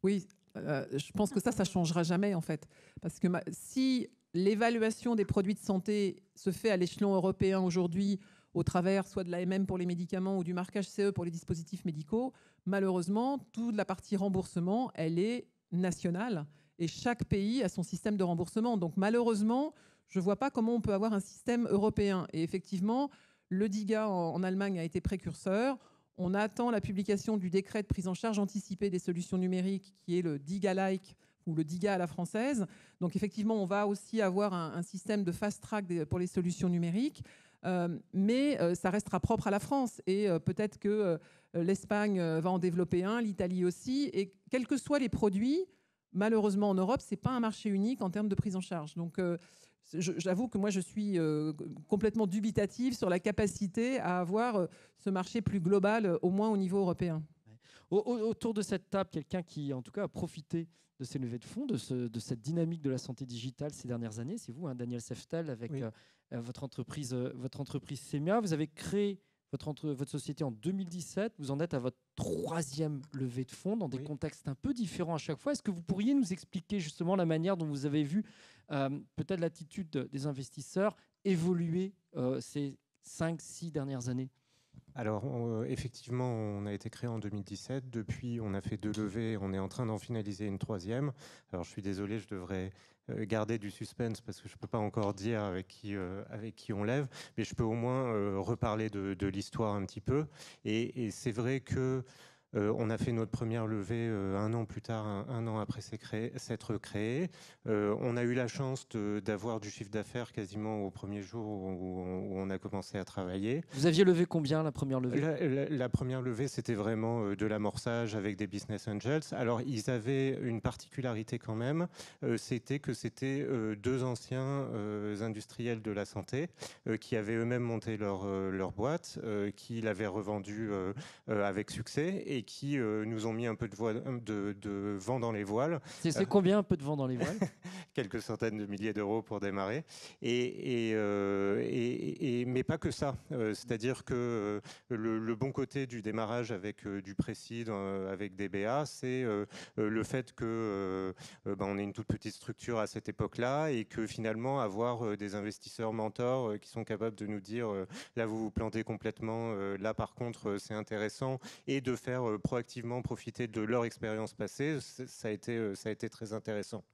oui, euh, je pense que ça, ça changera jamais en fait. Parce que si l'évaluation des produits de santé se fait à l'échelon européen aujourd'hui, au travers soit de l'AMM pour les médicaments ou du marquage CE pour les dispositifs médicaux, malheureusement, toute la partie remboursement, elle est nationale et chaque pays a son système de remboursement. Donc malheureusement, je ne vois pas comment on peut avoir un système européen. Et effectivement, le DIGA en, Allemagne a été précurseur. On attend la publication du décret de prise en charge anticipée des solutions numériques, qui est le DIGA-like ou le DIGA à la française. Donc effectivement, on va aussi avoir un, système de fast-track pour les solutions numériques. Euh, mais euh, ça restera propre à la France et euh, peut-être que l'Espagne va en développer un, l'Italie aussi. Et quels que soient les produits, malheureusement en Europe, c'est pas un marché unique en termes de prise en charge. Donc J'avoue que moi, je suis euh, complètement dubitative sur la capacité à avoir euh, ce marché plus global, euh, au moins au niveau européen. autour de cette table, quelqu'un qui, en tout cas, a profité de ces levées de fonds, de, cette dynamique de la santé digitale ces dernières années, c'est vous, hein, Daniel Seftel, avec votre entreprise, votre entreprise Semia. Vous avez créé votre, votre société en 2017. Vous en êtes à votre troisième levée de fonds dans des contextes un peu différents à chaque fois. Est-ce que vous pourriez nous expliquer justement la manière dont vous avez vu euh, peut-être l'attitude des investisseurs évoluer euh, ces cinq, six dernières années alors, euh, effectivement, on a été créé en 2017. Depuis, on a fait deux levées. On est en train d'en finaliser une troisième. Alors, je suis désolé, je devrais euh, garder du suspense parce que je ne peux pas encore dire euh, avec qui, on lève, mais je peux au moins reparler de, l'histoire un petit peu. et c'est vrai que euh, on a fait notre première levée euh, un an plus tard, un, an après s'être créé. Euh, on a eu la chance d'avoir du chiffre d'affaires quasiment au premier jour où, on a commencé à travailler. Vous aviez levé combien la première levée la, première levée, c'était vraiment de l'amorçage avec des business angels. Alors, ils avaient une particularité quand même, c'était que c'était deux anciens industriels de la santé qui avaient eux-mêmes monté leur, boîte, qui l'avaient revendue avec succès et qui euh, nous ont mis un peu euh, de, de, vent dans les voiles. C'est euh, combien un peu de vent dans les voiles Quelques centaines de milliers d'euros pour démarrer. Et, et, mais pas que ça. C'est-à-dire que le, bon côté du démarrage avec du précide, avec des BA, c'est le fait que ben on est une toute petite structure à cette époque-là et que finalement avoir des investisseurs mentors qui sont capables de nous dire là vous vous plantez complètement, là par contre c'est intéressant et de faire euh, proactivement profiter de leur expérience passée, ça a été, euh, ça a été très intéressant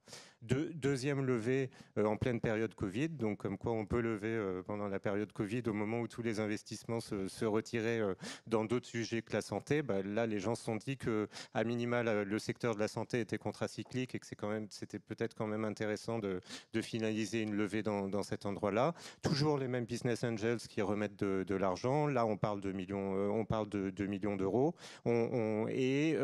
deuxième levée euh, en pleine période Covid, donc comme quoi on peut lever euh, pendant la période Covid au moment où tous les investissements se, se retiraient euh, dans d'autres sujets que la santé. Bah, là, les gens se sont dit que à minima le secteur de la santé était contracyclique et que c'est quand même, c'était peut-être quand même intéressant de, finaliser une levée dans, cet endroit-là. Toujours les mêmes business angels qui remettent de, l'argent. Là, on parle de millions, on parle de, millions d'euros. On, et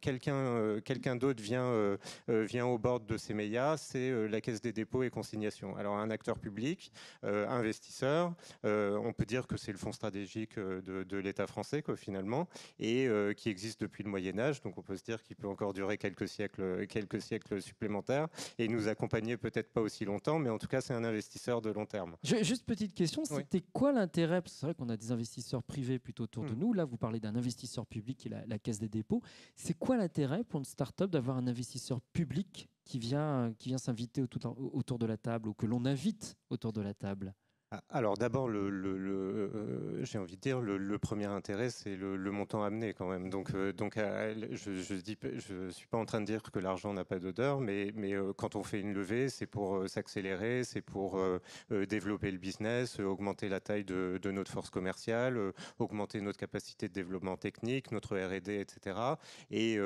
quelqu'un, quelqu'un d'autre vient, vient au bord de ces meilleurs c'est euh, la Caisse des dépôts et consignations. Alors un acteur public, euh, investisseur, euh, on peut dire que c'est le fonds stratégique de, l'État français finalement, et qui existe depuis le Moyen Âge, donc on peut se dire qu'il peut encore durer quelques siècles, quelques siècles supplémentaires, et nous accompagner peut-être pas aussi longtemps, mais en tout cas c'est un investisseur de long terme. juste petite question, c'était quoi l'intérêt C'est vrai qu'on a des investisseurs privés plutôt autour de hmm. nous, là vous parlez d'un investisseur public qui est la, la Caisse des dépôts. C'est quoi l'intérêt pour une start-up d'avoir un investisseur public qui vient, s'inviter autour de la table ou que l'on invite autour de la table ah, alors d'abord, euh, j'ai envie de dire, le, premier intérêt, c'est le, montant amené quand même. Donc, euh, je ne suis pas en train de dire que l'argent n'a pas d'odeur, mais, mais euh, quand on fait une levée, c'est pour s'accélérer, c'est pour développer le business, augmenter la taille de, notre force commerciale, augmenter notre capacité de développement technique, notre RD, etc. Et,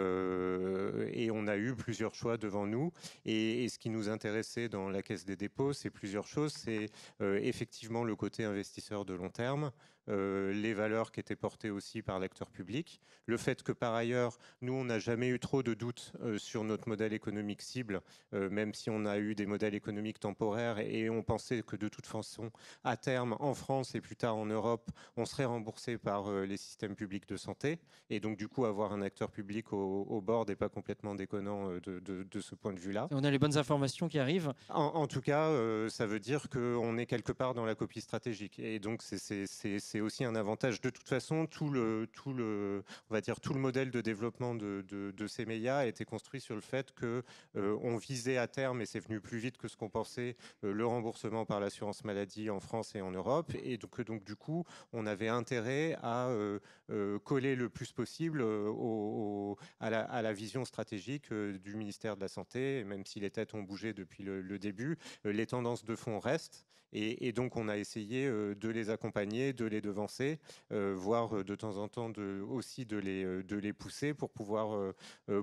on a eu plusieurs choix devant nous. Et, et, ce qui nous intéressait dans la caisse des dépôts, c'est plusieurs choses. C'est effectivement le côté investisseur de long terme euh, les valeurs qui étaient portées aussi par l'acteur public, le fait que par ailleurs, nous, on n'a jamais eu trop de doutes euh, sur notre modèle économique cible, euh, même si on a eu des modèles économiques temporaires et, on pensait que de toute façon, à terme, en France et plus tard en Europe, on serait remboursé par les systèmes publics de santé. Et donc, du coup, avoir un acteur public au, bord n'est pas complètement déconnant de, ce point de vue-là. On a les bonnes informations qui arrivent. En, en tout cas, ça veut dire qu'on est quelque part dans la copie stratégique. Et donc, c'est c'est aussi un avantage. De toute façon, tout le, tout le, on va dire, tout le modèle de développement de, ces a été construit sur le fait qu'on euh, visait à terme, et c'est venu plus vite que ce qu'on pensait, euh, le remboursement par l'assurance maladie en France et en Europe, et donc, donc du coup, on avait intérêt à euh, euh, coller le plus possible euh, à, la, vision stratégique euh, du ministère de la Santé, même si les têtes ont bougé depuis le, début, les tendances de fond restent. Et, donc, on a essayé de les accompagner, de les devancer, voire de temps en temps de, aussi de les, de les pousser pour pouvoir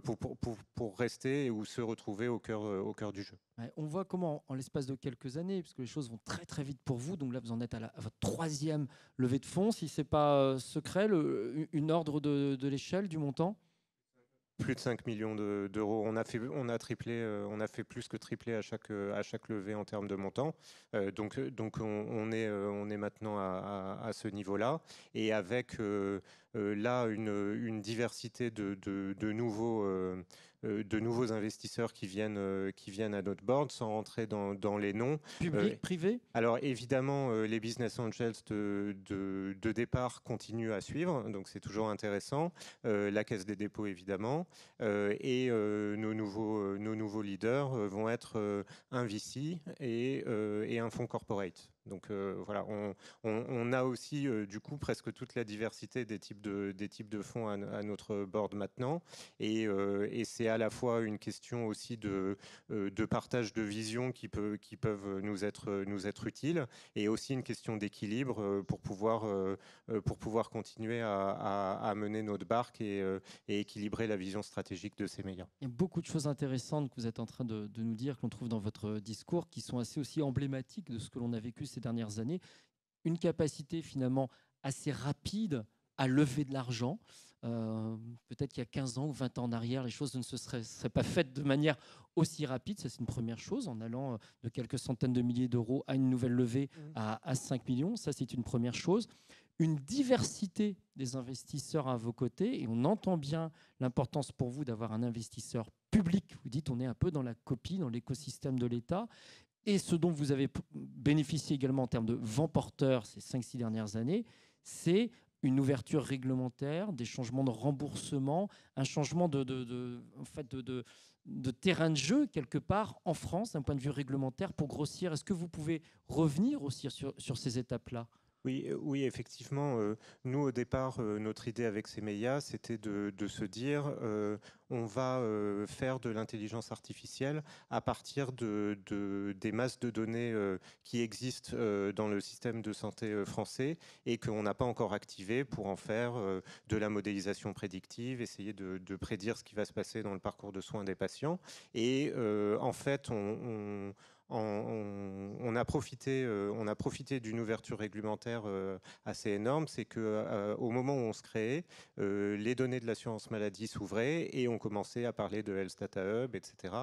pour, pour, pour, rester ou se retrouver au cœur, au cœur du jeu. on voit comment, en l'espace de quelques années, puisque les choses vont très très vite pour vous, donc là vous en êtes à, la, votre troisième levée de fonds, si ce n'est pas secret, le, euh, une ordre de, l'échelle, du montant Plus de 5 millions d'euros. on, a fait, on, a triplé, euh, on a fait plus que triplé à chaque, euh, à chaque levée en termes de montant. donc, donc on, est, on est maintenant à, ce niveau-là. Et avec là une, diversité de, de nouveaux euh, de nouveaux investisseurs qui viennent, euh, qui viennent à notre board, sans rentrer dans, les noms. Public, euh, privé Alors évidemment, les business angels de, départ continuent à suivre, donc c'est toujours intéressant. la Caisse des dépôts, évidemment. et nos, nouveaux, leaders vont être un VC et un fonds corporate. Donc euh, voilà, on, a aussi euh, du coup presque toute la diversité des types de, fonds à, notre board maintenant. Euh, et, c'est à la fois une question aussi de, partage de vision qui, peut, qui peuvent nous être, nous utiles et aussi une question d'équilibre pour, pouvoir, pour pouvoir continuer à, mener notre barque et, équilibrer la vision stratégique de ces médias. Il y a beaucoup de choses intéressantes que vous êtes en train de nous dire, qu'on trouve dans votre discours, qui sont assez aussi emblématiques de ce que l'on a vécu ces dernières années, une capacité finalement assez rapide à lever de l'argent. Euh, peut-être qu'il y a 15 ans ou 20 ans en arrière, les choses ne se seraient, pas faites de manière aussi rapide. Ça, c'est une première chose, en allant euh, de quelques centaines de milliers d'euros à une nouvelle levée mmh. à, à 5 millions. Ça, c'est une première chose. Une diversité des investisseurs à vos côtés, et on entend bien l'importance pour vous d'avoir un investisseur public. Vous dites, on est un peu dans la copie, dans l'écosystème de l'État, et ce dont vous avez bénéficié également en termes de vent porteur ces 5-6 dernières années, c'est une ouverture réglementaire, des changements de remboursement, un changement de, en fait de, terrain de jeu quelque part en France d'un point de vue réglementaire pour grossir. Est-ce que vous pouvez revenir aussi sur ces étapes-là oui, euh, oui, effectivement. Euh, nous, au départ, euh, notre idée avec Semeia, c'était de, se dire, on va faire de l'intelligence artificielle à partir de, des masses de données qui existent dans le système de santé français et qu'on n'a pas encore activé pour en faire de la modélisation prédictive, essayer de, prédire ce qui va se passer dans le parcours de soins des patients. Et en fait, on on, a profité, euh, on a profité d'une ouverture réglementaire euh, assez énorme, c'est que euh, au moment où on se créait, les données de l'assurance maladie s'ouvraient et on commençait à parler de Health Data Hub, etc.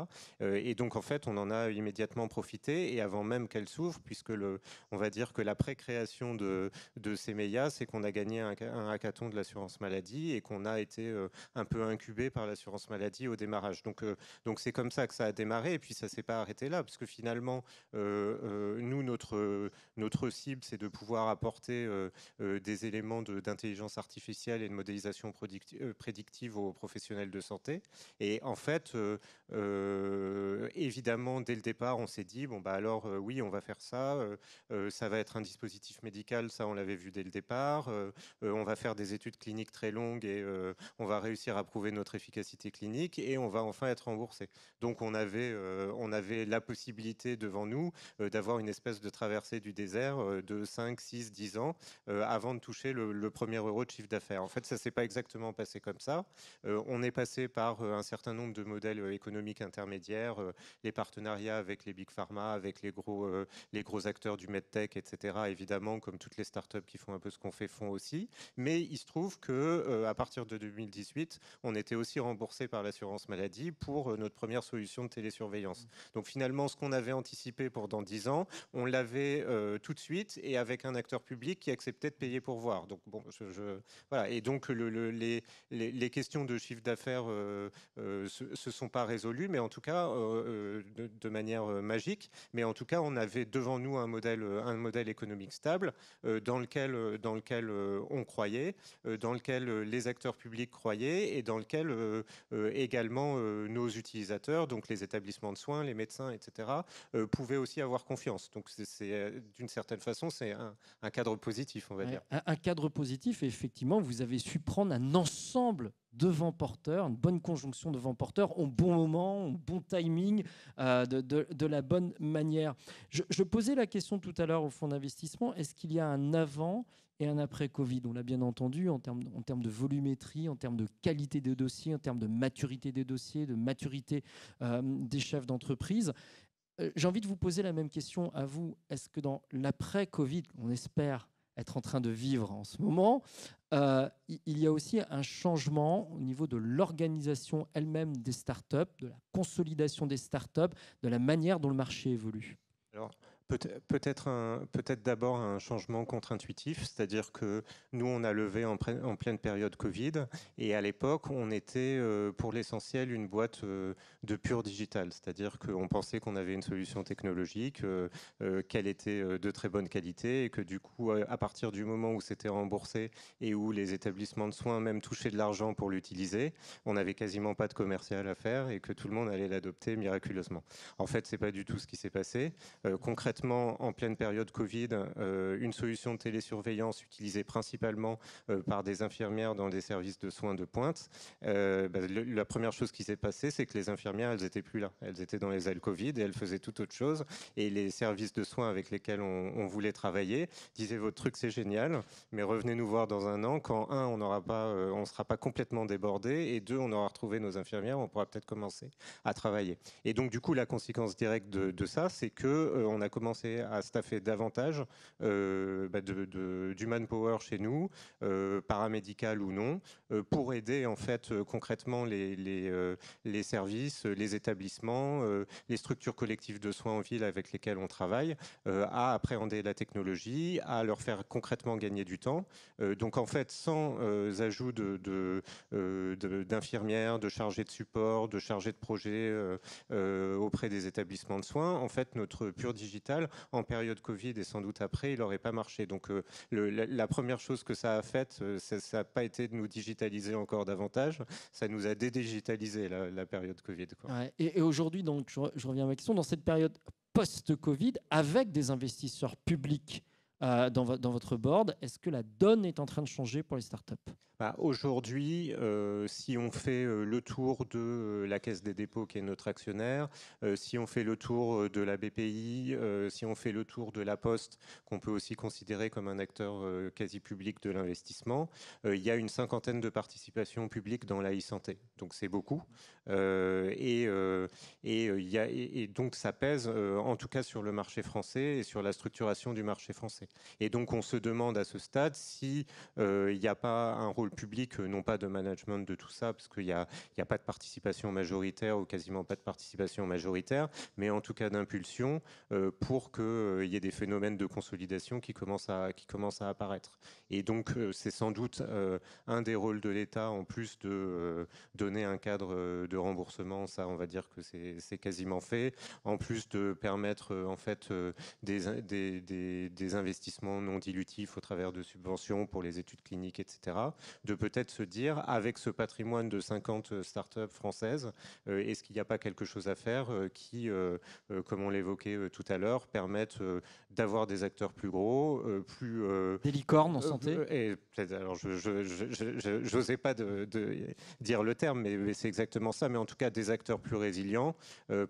et donc en fait, on en a immédiatement profité et avant même qu'elle s'ouvre, puisque le, on va dire que la pré-création de, de CEMEIA, c'est qu'on a gagné un, hackathon de l'assurance maladie et qu'on a été un peu incubé par l'assurance maladie au démarrage. Donc donc c'est comme ça que ça a démarré et puis ça s'est pas arrêté là, parce que finalement euh, euh, nous, notre, notre cible, c'est de pouvoir apporter euh, des éléments d'intelligence artificielle et de modélisation prédictive aux professionnels de santé. Et en fait, évidemment, dès le départ, on s'est dit, bon, bah alors, oui, on va faire ça, ça va être un dispositif médical, ça, on l'avait vu dès le départ, on va faire des études cliniques très longues et on va réussir à prouver notre efficacité clinique et on va enfin être remboursé. Donc, on avait, on avait la possibilité devant nous euh, d'avoir une espèce de traversée du désert euh, de 5, 6, 10 ans euh, avant de toucher le, premier euro de chiffre d'affaires. En fait, ça ne s'est pas exactement passé comme ça. on est passé par un certain nombre de modèles économiques intermédiaires, les partenariats avec les big pharma, avec les gros, les gros acteurs du medtech, etc. Évidemment, comme toutes les startups qui font un peu ce qu'on fait font aussi. Mais il se trouve que à partir de 2018, on était aussi remboursé par l'assurance maladie pour notre première solution de télésurveillance. Mmh. Donc finalement, ce qu'on avait en anticipé pour dans 10 ans, on l'avait euh, tout de suite et avec un acteur public qui acceptait de payer pour voir. Donc, bon, voilà. Et donc, le, les, questions de chiffre d'affaires ne euh, euh, se, sont pas résolues, mais en tout cas, de, manière magique. Mais en tout cas, on avait devant nous un modèle, un modèle économique stable dans lequel, dans lequel on croyait, dans lequel les acteurs publics croyaient et dans lequel également nos utilisateurs, donc les établissements de soins, les médecins, etc., euh, pouvait aussi avoir confiance. Donc c'est euh, d'une certaine façon, c'est un, cadre positif, on va dire. Un, cadre positif, et effectivement, vous avez su prendre un ensemble de vents porteurs, une bonne conjonction de vents porteurs, au bon moment, au bon timing, euh, de, la bonne manière. Je, posais la question tout à l'heure au fonds d'investissement, est-ce qu'il y a un avant et un après Covid On l'a bien entendu en termes, en de volumétrie, en termes de qualité des dossiers, en termes de maturité des dossiers, de maturité des chefs d'entreprise. Euh, j'ai envie de vous poser la même question à vous. Est-ce que dans l'après-Covid, on espère être en train de vivre en ce moment, euh, il y a aussi un changement au niveau de l'organisation elle-même des startups, de la consolidation des startups, de la manière dont le marché évolue. Peut-être peut d'abord un changement contre-intuitif, c'est-à-dire que nous on a levé en, pleine période Covid et à l'époque on était euh, pour l'essentiel une boîte euh, de pur digital, c'est-à-dire qu'on pensait qu'on avait une solution technologique, euh, qu'elle était de très bonne qualité et que du coup à partir du moment où c'était remboursé et où les établissements de soins même touchaient de l'argent pour l'utiliser, on n'avait quasiment pas de commercial à faire et que tout le monde allait l'adopter miraculeusement. En fait c'est pas du tout ce qui s'est passé. concrètement en pleine période Covid, euh, une solution de télésurveillance utilisée principalement euh, par des infirmières dans des services de soins de pointe, euh, bah, la première chose qui s'est passée, c'est que les infirmières, elles n'étaient plus là. Elles étaient dans les ailes Covid et elles faisaient tout autre chose. Et les services de soins avec lesquels on, voulait travailler disaient votre truc c'est génial, mais revenez nous voir dans un an quand un on n'aura pas, on sera pas complètement débordé et deux on aura retrouvé nos infirmières, on pourra peut-être commencer à travailler. Et donc du coup la conséquence directe de, ça, c'est que on a commencé à staffer davantage euh, bah du manpower chez nous, euh, paramédical ou non, euh, pour aider en fait euh, concrètement les, les, services, les établissements, les structures collectives de soins en ville avec lesquelles on travaille, à appréhender la technologie, à leur faire concrètement gagner du temps. donc en fait, sans ajout d'infirmières, de, de chargés de support, de chargés de projet auprès des établissements de soins, en fait, notre pur digital en période Covid et sans doute après, il n'aurait pas marché. Donc euh, la, première chose que ça a faite, euh, ça n'a pas été de nous digitaliser encore davantage, ça nous a dédigitalisé la, période Covid. et, aujourd'hui, donc, je, reviens à ma question, dans cette période post-Covid, avec des investisseurs publics euh, dans, dans votre board, est-ce que la donne est en train de changer pour les startups bah, aujourd'hui, euh, si on fait euh, le tour de euh, la Caisse des dépôts qui est notre actionnaire, si on fait le tour de la BPI, si on fait le tour de la Poste, qu'on peut aussi considérer comme un acteur quasi public de l'investissement, il y a une cinquantaine de participations publiques dans la e-santé. Donc c'est beaucoup. Et, et, et, donc ça pèse, en tout cas sur le marché français et sur la structuration du marché français. Et donc on se demande à ce stade s'il n'y a pas un rôle public euh, non pas de management de tout ça, parce qu'il n'y a, a, pas de participation majoritaire ou quasiment pas de participation majoritaire, mais en tout cas d'impulsion euh, pour qu'il euh, y ait des phénomènes de consolidation qui commencent à, qui commence à apparaître. Et donc, c'est sans doute un des rôles de l'État, en plus de donner un cadre de remboursement, ça, on va dire que c'est quasiment fait, en plus de permettre en fait des, des, des, des investissements non dilutifs au travers de subventions pour les études cliniques, etc de peut-être se dire, avec ce patrimoine de 50 euh, startups françaises, euh, est-ce qu'il n'y a pas quelque chose à faire euh, qui, comme on l'évoquait tout à l'heure, permette d'avoir des acteurs plus gros, plus... des licornes en santé et, Alors, je n'osais pas dire le terme, mais, c'est exactement ça, mais en tout cas des acteurs plus résilients,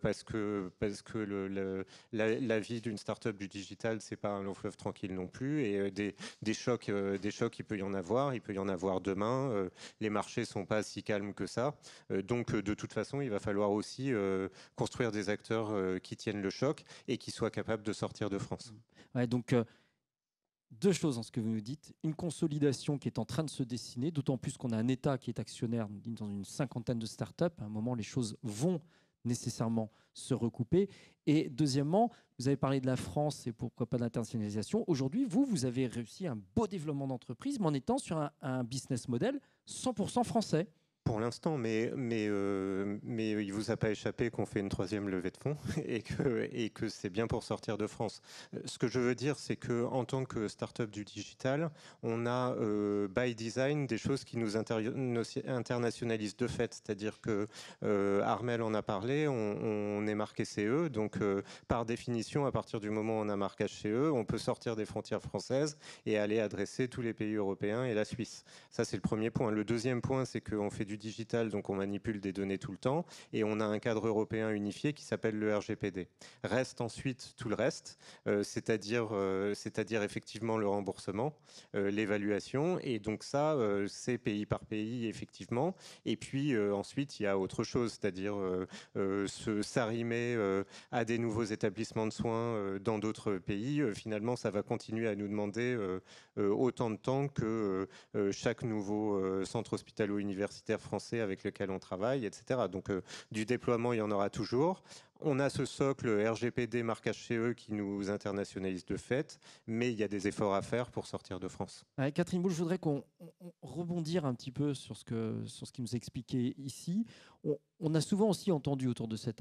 parce que, parce que la, vie d'une startup du digital, c'est pas un long fleuve tranquille non plus, et des, des chocs, des chocs, il peut y en avoir, il peut y en avoir demain. Euh, les marchés ne sont pas si calmes que ça. Euh, donc, euh, de toute façon, il va falloir aussi construire des acteurs qui tiennent le choc et qui soient capables de sortir de France. donc deux choses en ce que vous nous dites. Une consolidation qui est en train de se dessiner, d'autant plus qu'on a un État qui est actionnaire dans une cinquantaine de startups. À un moment, les choses vont nécessairement se recouper. Et deuxièmement, vous avez parlé de la France et pourquoi pas de l'internationalisation. Aujourd'hui, vous, vous avez réussi un beau développement d'entreprise, mais en étant sur un, business model 100% français pour l'instant, mais, mais, euh, mais il ne vous a pas échappé qu'on fait une troisième levée de fonds et que, et que c'est bien pour sortir de France. Euh, ce que je veux dire, c'est qu'en tant que start-up du digital, on a euh, by design des choses qui nous internationalisent de fait. C'est-à-dire que Armel en a parlé, on, on est marqué CE, donc par définition, à partir du moment où on a marquage CE, on peut sortir des frontières françaises et aller adresser tous les pays européens et la Suisse. Ça, c'est le premier point. Le deuxième point, c'est qu'on fait du digital, donc on manipule des données tout le temps, et on a un cadre européen unifié qui s'appelle le RGPD. Reste ensuite tout le reste, euh, dire euh, c'est-à-dire effectivement le remboursement, euh, l'évaluation, et donc ça, c'est pays par pays, effectivement. Et puis ensuite, il y a autre chose, c'est-à-dire s'arrimer à des nouveaux établissements de soins dans d'autres pays. finalement, ça va continuer à nous demander autant de temps que chaque nouveau centre hospitalo-universitaire français avec lequel on travaille, etc. Donc euh, du déploiement, il y en aura toujours on a ce socle RGPD, marquage CE qui nous internationalise de fait, mais il y a des efforts à faire pour sortir de France. Catherine Boulle, je voudrais qu'on rebondisse un petit peu sur ce, que, sur ce qui nous a expliqué ici. On, a souvent aussi entendu autour de cette,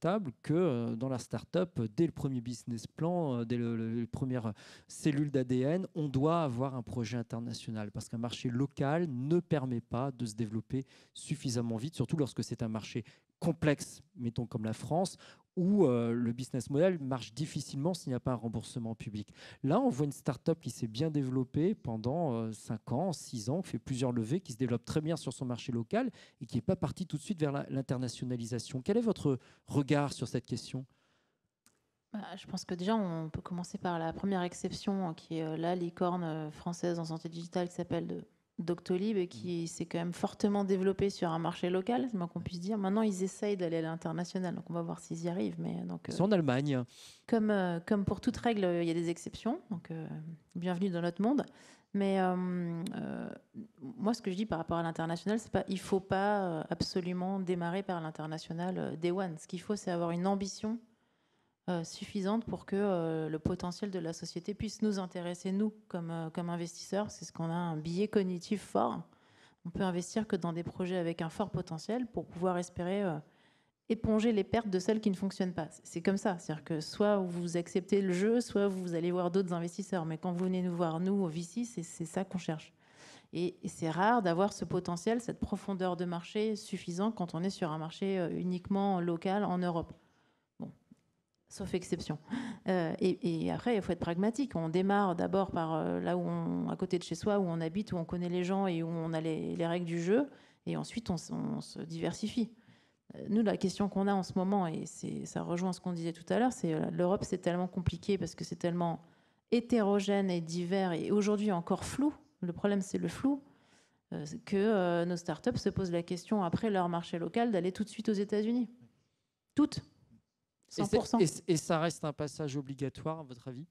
table que euh, dans la start-up, dès le premier business plan, euh, dès les premières cellules d'ADN, on doit avoir un projet international parce qu'un marché local ne permet pas de se développer suffisamment vite, surtout lorsque c'est un marché Complexe, mettons comme la France, où euh, le business model marche difficilement s'il n'y a pas un remboursement public. Là, on voit une start-up qui s'est bien développée pendant 5 euh, ans, 6 ans, qui fait plusieurs levées, qui se développe très bien sur son marché local et qui n'est pas partie tout de suite vers l'internationalisation. Quel est votre regard sur cette question bah, je pense que déjà, on peut commencer par la première exception, hein, qui est euh, la licorne française en santé digitale qui s'appelle Doctolib qui s'est quand même fortement développé sur un marché local, c'est moins qu'on puisse dire. Maintenant, ils essayent d'aller à l'international, donc on va voir s'ils y arrivent. Mais donc, euh, en Allemagne. Comme, euh, comme pour toute règle, il y a des exceptions, donc euh, bienvenue dans notre monde. Mais moi, ce que je dis par rapport à l'international, c'est pas il faut pas absolument démarrer par l'international day one. Ce qu'il faut, c'est avoir une ambition euh, suffisante pour que euh, le potentiel de la société puisse nous intéresser, nous, comme, euh, comme investisseurs. C'est ce qu'on a un billet cognitif fort. On peut investir que dans des projets avec un fort potentiel pour pouvoir espérer éponger les pertes de celles qui ne fonctionnent pas. C'est comme ça. C'est-à-dire que soit vous acceptez le jeu, soit vous allez voir d'autres investisseurs. Mais quand vous venez nous voir, nous, au VC, c'est ça qu'on cherche. Et, c'est rare d'avoir ce potentiel, cette profondeur de marché suffisante quand on est sur un marché uniquement local en Europe sauf exception. Euh, et, après, il faut être pragmatique. On démarre d'abord par euh, là où on, à côté de chez soi, où on habite, où on connaît les gens et où on a les, règles du jeu. Et ensuite, on, se diversifie. Euh, nous, la question qu'on a en ce moment, et ça rejoint ce qu'on disait tout à l'heure, c'est l'Europe, c'est tellement compliqué parce que c'est tellement hétérogène et divers et aujourd'hui encore flou. Le problème, c'est le flou. que nos startups se posent la question, après leur marché local, d'aller tout de suite aux États-Unis. Toutes. Et, ça reste un passage obligatoire, à votre avis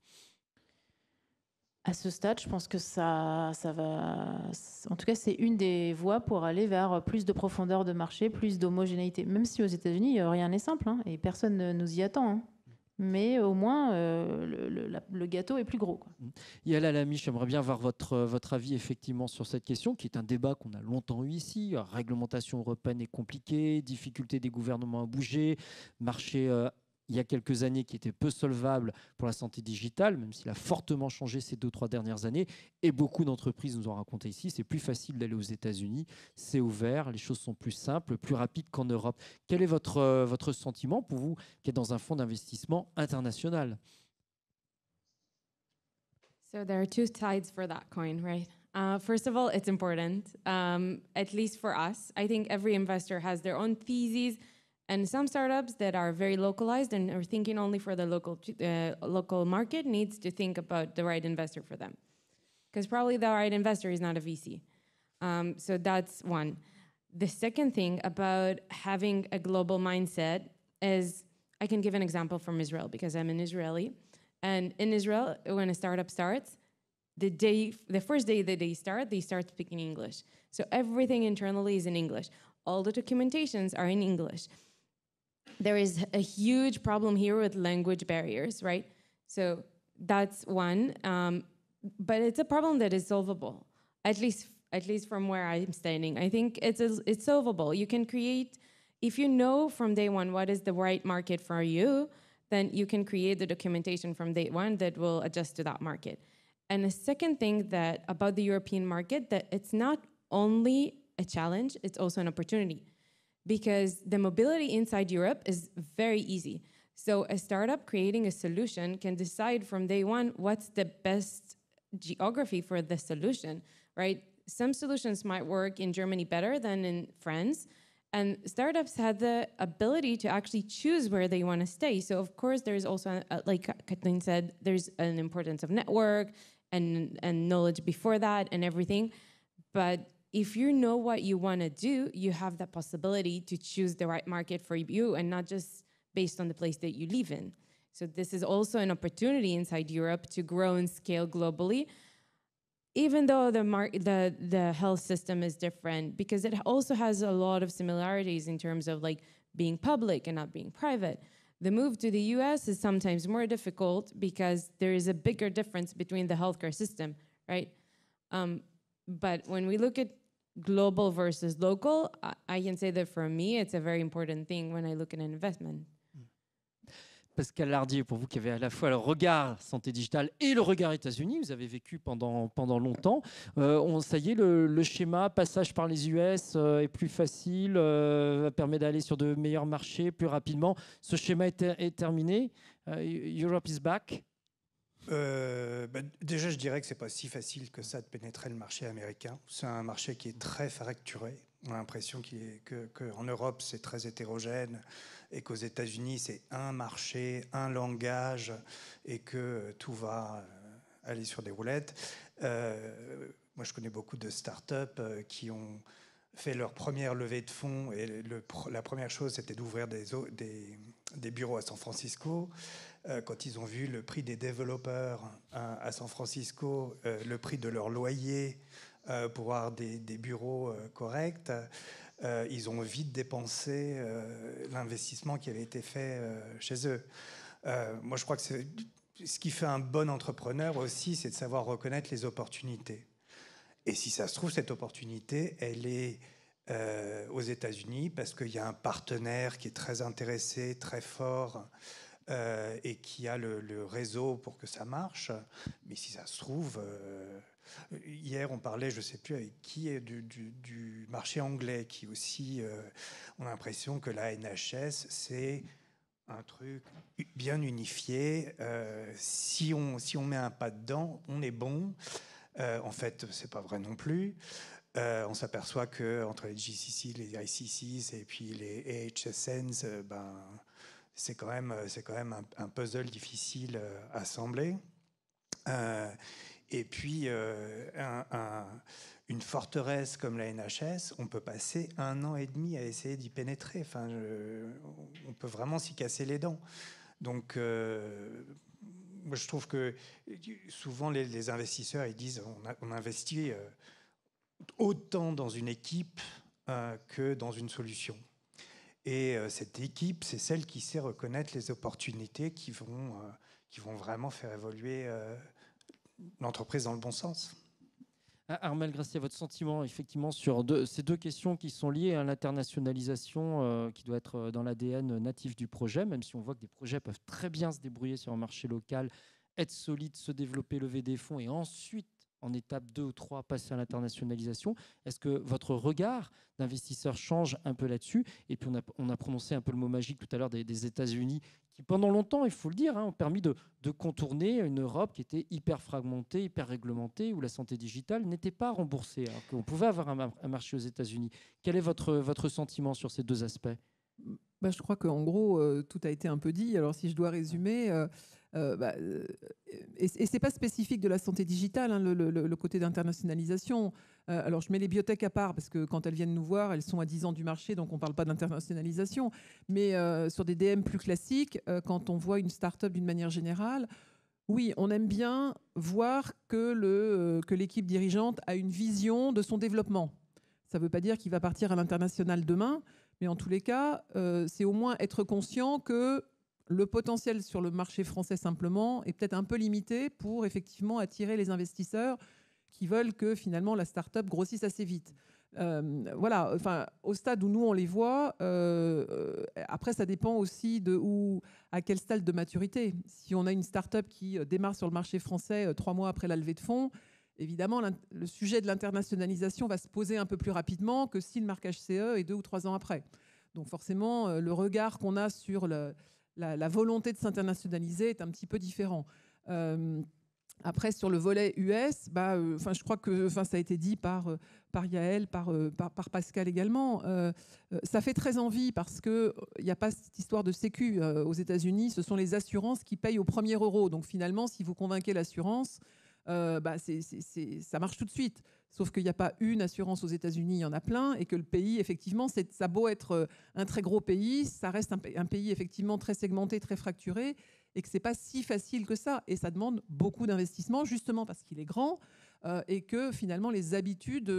À ce stade, je pense que ça, ça va. En tout cas, c'est une des voies pour aller vers plus de profondeur de marché, plus d'homogénéité. Même si aux États-Unis, euh, rien n'est simple hein, et personne ne nous y attend. Hein. mais au moins euh, le, gâteau est plus gros. Quoi. Mm. Yael j'aimerais bien avoir votre, votre avis effectivement sur cette question, qui est un débat qu'on a longtemps eu ici. Euh, réglementation européenne est compliquée, difficulté des gouvernements à bouger, marché il y a quelques années qui était peu solvable pour la santé digitale, même s'il a fortement changé ces deux, trois dernières années. Et beaucoup d'entreprises nous ont raconté ici, c'est plus facile d'aller aux États-Unis, c'est ouvert, les choses sont plus simples, plus rapides qu'en Europe. Quel est votre, euh, votre sentiment pour vous qui êtes dans un fonds d'investissement international So there are two sides for that coin, right? Uh, first of all, it's important, um, at least for us. I think every investor has their own thesis. And some startups that are very localized and are thinking only for the local uh, local market needs to think about the right investor for them, because probably the right investor is not a VC. Um, so that's one. The second thing about having a global mindset is I can give an example from Israel because I'm an Israeli, and in Israel, when a startup starts, the day the first day that they start they start speaking english so everything internally is in english all the documentations are in english there is a huge problem here with language barriers, right? So that's one, um, but it's a problem that is solvable, at least at least from where I'm standing. I think it's a, it's solvable. You can create if you know from day one what is the right market for you, then you can create the documentation from day one that will adjust to that market. And the second thing that about the European market that it's not only a challenge, it's also an opportunity because the mobility inside Europe is very easy. So a startup creating a solution can decide from day one what's the best geography for the solution, right? Some solutions might work in Germany better than in France. And startups had the ability to actually choose where they want to stay. So, of course, there's also, uh, like Kathleen said, there's an importance of network and, and knowledge before that and everything. But if you know what you want to do, you have the possibility to choose the right market for you and not just based on the place that you live in. So, this is also an opportunity inside Europe to grow and scale globally, even though the, the, the health system is different, because it also has a lot of similarities in terms of like being public and not being private. The move to the US is sometimes more difficult because there is a bigger difference between the healthcare system, right? Um, but when we look at global versus local, I, can say that for me, it's a very important thing when I look at an investment. Pascal Lardier, pour vous qui avez à la fois le regard santé digitale et le regard États-Unis, vous avez vécu pendant, longtemps. Euh, on, ça y est, le, schéma passage par les US euh, est plus facile, euh, permet d'aller sur de meilleurs marchés plus rapidement. Ce schéma est terminé. Europe is back. Euh, bah, déjà, je dirais que c'est pas si facile que ça de pénétrer le marché américain. C'est un marché qui est très fracturé. On a l'impression qu'en en Europe, c'est très hétérogène et qu'aux États-Unis, c'est un marché, un langage et que tout va euh, aller sur des roulettes. Euh, moi, je connais beaucoup de startups qui ont fait leur première levée de fonds et la première chose c'était d'ouvrir des, des, bureaux à San Francisco. Euh, quand ils ont vu le prix des développeurs hein, à San Francisco, euh, le prix de leur loyer euh, pour avoir des, bureaux corrects, ils ont vite dépensé l'investissement qui avait été fait chez eux. moi, je crois que ce qui fait un bon entrepreneur aussi, c'est de savoir reconnaître les opportunités. Et si ça se trouve, cette opportunité, elle est aux États-Unis parce qu'il y a un partenaire qui est très intéressé, très fort euh, et qui a le, réseau pour que ça marche. Mais si ça se trouve, euh, hier on parlait, je ne sais plus avec qui, euh, du, marché anglais qui aussi, ont on a l'impression que la NHS, c'est un truc bien unifié. si, on, si on met un pas dedans, on est bon. en fait, c'est pas vrai non plus. on s'aperçoit que entre les GCC, les ICC et puis les HSNs, ben, c'est quand même, euh, c'est quand même un, puzzle difficile euh, à assembler. Euh, et puis, une forteresse comme la NHS, on peut passer un an et demi à essayer d'y pénétrer. Enfin, on peut vraiment s'y casser les dents. Donc, moi, je trouve que souvent les, investisseurs, ils disent on, a, on investit autant dans une équipe que dans une solution. Et euh, cette équipe, c'est celle qui sait reconnaître les opportunités qui vont, euh, qui vont vraiment faire évoluer euh, l'entreprise dans le bon sens. Ah, Armel, grâce à votre sentiment effectivement sur ces deux questions qui sont liées à l'internationalisation qui doit être dans l'ADN natif du projet, même si on voit que des projets peuvent très bien se débrouiller sur un marché local, être solides, se développer, lever des fonds et ensuite en étape 2 ou 3, passer à l'internationalisation. Est-ce que votre regard d'investisseur change un peu là-dessus Et puis on a, prononcé un peu le mot magique tout à l'heure des, États-Unis, qui pendant longtemps, il faut le dire, hein, ont permis de, contourner une Europe qui était hyper fragmentée, hyper réglementée, où la santé digitale n'était pas remboursée, alors qu'on pouvait avoir un, marché aux États-Unis. Quel est votre, votre sentiment sur ces deux aspects bah, je crois qu'en gros, euh, tout a été un peu dit. Alors, si je dois résumer, euh, euh, bah, euh, et, et c'est pas spécifique de la santé digitale, hein, le, côté d'internationalisation. Euh, alors je mets les biotech à part parce que quand elles viennent nous voir, elles sont à 10 ans du marché, donc on ne parle pas d'internationalisation. Mais sur des DM plus classiques, quand on voit une start-up d'une manière générale, oui, on aime bien voir que, le, que l'équipe dirigeante a une vision de son développement. Ça ne veut pas dire qu'il va partir à l'international demain, mais en tous les cas, c'est au moins être conscient que le potentiel sur le marché français simplement est peut-être un peu limité pour effectivement attirer les investisseurs qui veulent que finalement la start-up grossisse assez vite. Euh, voilà, enfin, au stade où nous on les voit, euh, après ça dépend aussi de où, à quel stade de maturité. Si on a une start-up qui euh, démarre sur le marché français trois mois après la levée de fonds, évidemment le sujet de l'internationalisation va se poser un peu plus rapidement que si le marquage CE est deux ou trois ans après. Donc forcément, le regard qu'on a sur le, la, volonté de s'internationaliser est un petit peu différent. Euh, après, sur le volet US, bah, euh, je crois que ça a été dit par, euh, par Yael, par, Pascal également. ça fait très envie parce qu'il n'y a pas cette histoire de sécu aux États-Unis. Ce sont les assurances qui payent au premier euro. Donc finalement, si vous convainquez l'assurance, bah, ça marche tout de suite. Sauf qu'il n'y a pas une assurance aux États-Unis, il y en a plein, et que le pays, effectivement, c'est, ça beau être euh, un très gros pays, ça reste un, pays effectivement très segmenté, très fracturé, et que ce n'est pas si facile que ça. Et ça demande beaucoup d'investissements justement parce qu'il est grand, euh, et que finalement les habitudes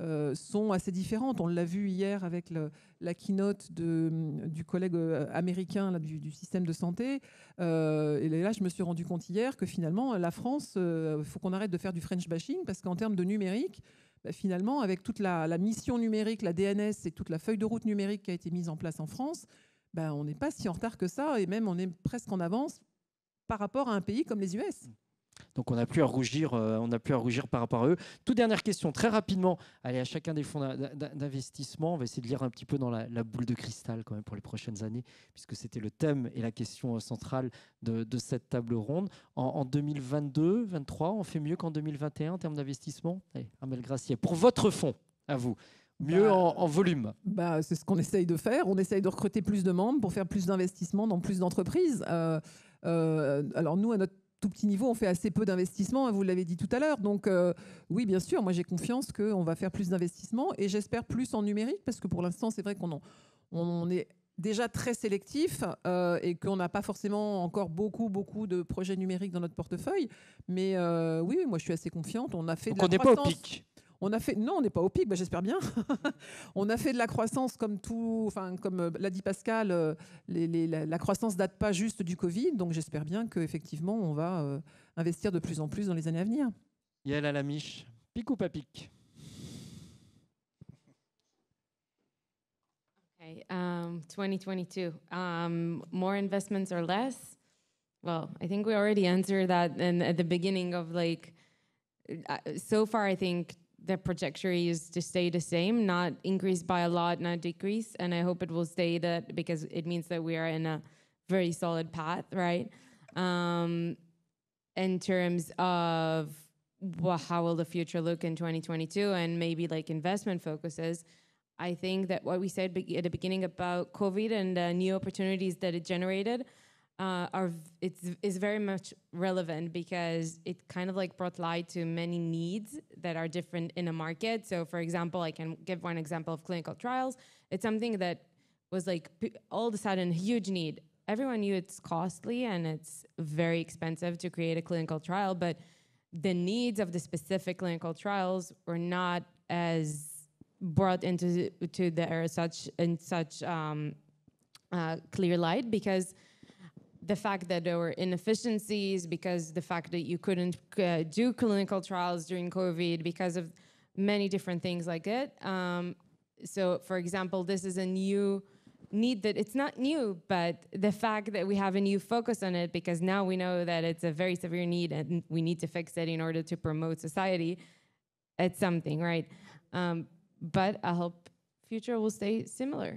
euh, sont assez différentes. On l'a vu hier avec la keynote mm, du collègue euh, américain du, système de santé. et là, je me suis rendu compte hier que finalement, la France, il faut qu'on arrête de faire du French bashing parce qu'en termes de numérique, bah, finalement, avec toute la, mission numérique, la DNS et toute la feuille de route numérique qui a été mise en place en France, bah, on n'est pas si en retard que ça et même on est presque en avance par rapport à un pays comme les US. Donc on n'a plus à rougir, euh, on n'a plus à rougir par rapport à eux. Toute dernière question, très rapidement, allez à chacun des fonds d'investissement. On va essayer de lire un petit peu dans la, boule de cristal quand même pour les prochaines années, puisque c'était le thème et la question euh, centrale de, cette table ronde. En, 2022, 23, on fait mieux qu'en 2021 en termes d'investissement. Allez, Amel Gracier, pour votre fonds, à vous mieux bah, en, volume bah, C'est ce qu'on essaye de faire. On essaye de recruter plus de membres pour faire plus d'investissements dans plus d'entreprises. Euh, alors nous, à notre tout petit niveau, on fait assez peu d'investissements, hein, vous l'avez dit tout à l'heure. Donc euh, oui, bien sûr, moi j'ai confiance qu'on va faire plus d'investissements et j'espère plus en numérique, parce que pour l'instant, c'est vrai qu'on on est déjà très sélectif euh, et qu'on n'a pas forcément encore beaucoup, beaucoup de projets numériques dans notre portefeuille. Mais euh, oui, moi je suis assez confiante. On a fait de la n'est pic. On a fait, non, on n'est pas au pic, bah, j'espère bien. on a fait de la croissance comme tout, enfin, comme euh, l'a dit Pascal, euh, la, croissance croissance date pas juste du Covid, donc j'espère bien qu'effectivement, on va euh, investir de plus en plus dans les années à venir. Yael à la miche, pic ou pas pic okay, 2022, um, um, more investments or less? Well, I think we already answered that in, at the beginning of like, uh, so far, I think the trajectory is to stay the same, not increase by a lot, not decrease. And I hope it will stay that because it means that we are in a very solid path, right? Um, in terms of well, how will the future look in 2022 and maybe like investment focuses. I think that what we said at the beginning about COVID and the new opportunities that it generated, uh, are it's is very much relevant because it kind of like brought light to many needs that are different in a market. So, for example, I can give one example of clinical trials. It's something that was like all of a sudden huge need. Everyone knew it's costly and it's very expensive to create a clinical trial, but the needs of the specific clinical trials were not as brought into to the era such in such um, uh, clear light because the fact that there were inefficiencies, because the fact that you couldn't uh, do clinical trials during COVID because of many different things like it. Um, so, for example, this is a new need that it's not new, but the fact that we have a new focus on it because now we know that it's a very severe need and we need to fix it in order to promote society. It's something, right? Um, but I hope future will stay similar.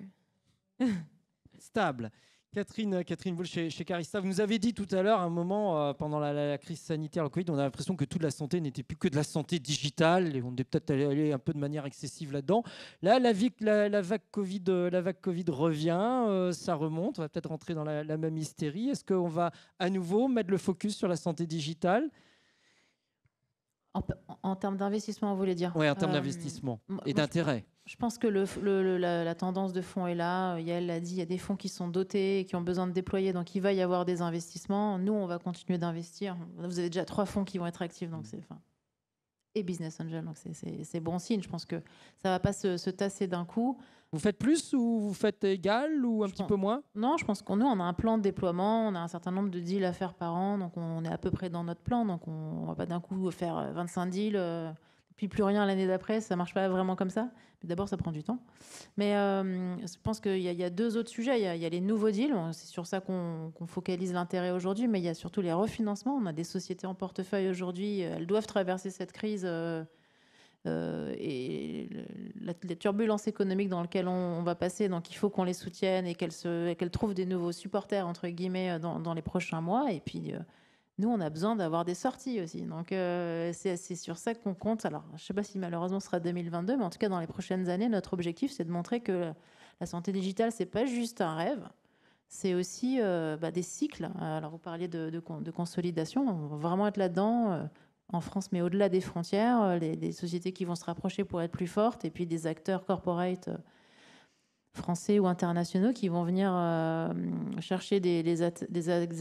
Stable. Catherine, euh, Catherine Boulle chez, chez, vous nous avez dit tout à l'heure, un moment, euh, pendant la, crise sanitaire, le Covid, on a l'impression que toute la santé n'était plus que de la santé digitale et on est peut-être allé, un peu de manière excessive là-dedans. Là, la, euh, la, vague COVID, revient, ça remonte, on va peut-être rentrer dans la, même hystérie. Est-ce qu'on va à nouveau mettre le focus sur la santé digitale en, termes d'investissement, vous voulez dire Oui, en termes euh, d'investissement et d'intérêt. Je, pense que le, la, tendance de fonds est là. Yael l'a dit, il y a des fonds qui sont dotés et qui ont besoin de déployer. Donc, il va y avoir des investissements. Nous, on va continuer d'investir. Vous avez déjà trois fonds qui vont être actifs. Donc, mm. c'est et business angel. Donc c'est bon signe. Je pense que ça va pas se, tasser d'un coup. Vous faites plus ou vous faites égal ou un petit peu moins Non, je pense qu'on nous on a un plan de déploiement, on a un certain nombre de deals à faire par an, donc on est à peu près dans notre plan. Donc on, ne va pas d'un coup faire 25 euh, deals. Euh, puis plus rien l'année d'après, ça marche pas vraiment comme ça. Mais d'abord, ça prend du temps. Mais euh, je pense qu'il y, a deux autres sujets. Il y a, les nouveaux deals, c'est sur ça qu'on focalise l'intérêt aujourd'hui, mais il y a surtout les refinancements. On a des sociétés en portefeuille aujourd'hui, elles doivent traverser cette crise. Euh, euh, et la, turbulence économique dans laquelle on, va passer, donc il faut qu'on les soutienne et qu'elles trouvent des nouveaux supporters, entre guillemets, dans, dans les prochains mois. Et puis, nous, on a besoin d'avoir des sorties aussi. Donc, euh, c'est sur ça qu'on compte. Alors, je ne sais pas si malheureusement ce sera 2022, mais en tout cas, dans les prochaines années, notre objectif, c'est de montrer que la santé digitale, c'est pas juste un rêve. C'est aussi euh, bah, des cycles. Alors, vous parliez de, consolidation. On va vraiment être là-dedans euh, en France, mais au-delà des frontières, les, des sociétés qui vont se rapprocher pour être plus fortes, et puis des acteurs corporate français ou internationaux qui vont venir euh, chercher des,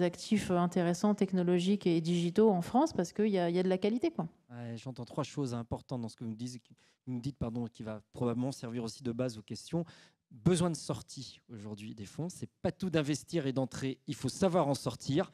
actifs intéressants, technologiques et digitaux en France parce qu'il y, a de la qualité. Quoi. j'entends trois choses importantes dans ce que vous nous dites, qui va probablement servir aussi de base aux questions. Besoin de sortie aujourd'hui des fonds, c'est pas tout d'investir et d'entrer, il faut savoir en sortir.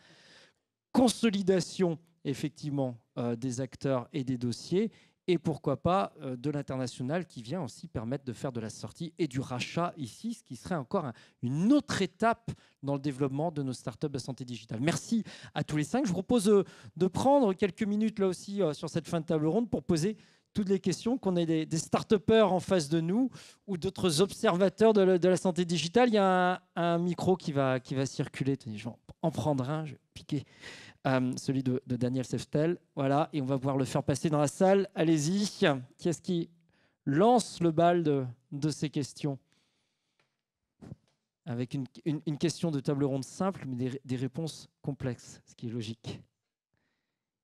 Consolidation effectivement euh, des acteurs et des dossiers et pourquoi pas euh, de l'international qui vient aussi permettre de faire de la sortie et du rachat ici, ce qui serait encore une autre étape dans le développement de nos startups de santé digitale. Merci à tous les cinq. Je vous propose euh, de prendre quelques minutes là aussi euh, sur cette fin de table ronde pour poser toutes les questions, qu'on ait des, des en face de nous ou d'autres observateurs de, la santé digitale. Il y a un, micro qui va, qui va circuler. je vais en prendre un, je vais piquer. Euh, celui de, Daniel Seftel. Voilà, et on va pouvoir le faire passer dans la salle. Allez-y. Qui est-ce qui lance le bal de, ces questions Avec une, question de table ronde simple, mais des, réponses complexes, ce qui est logique.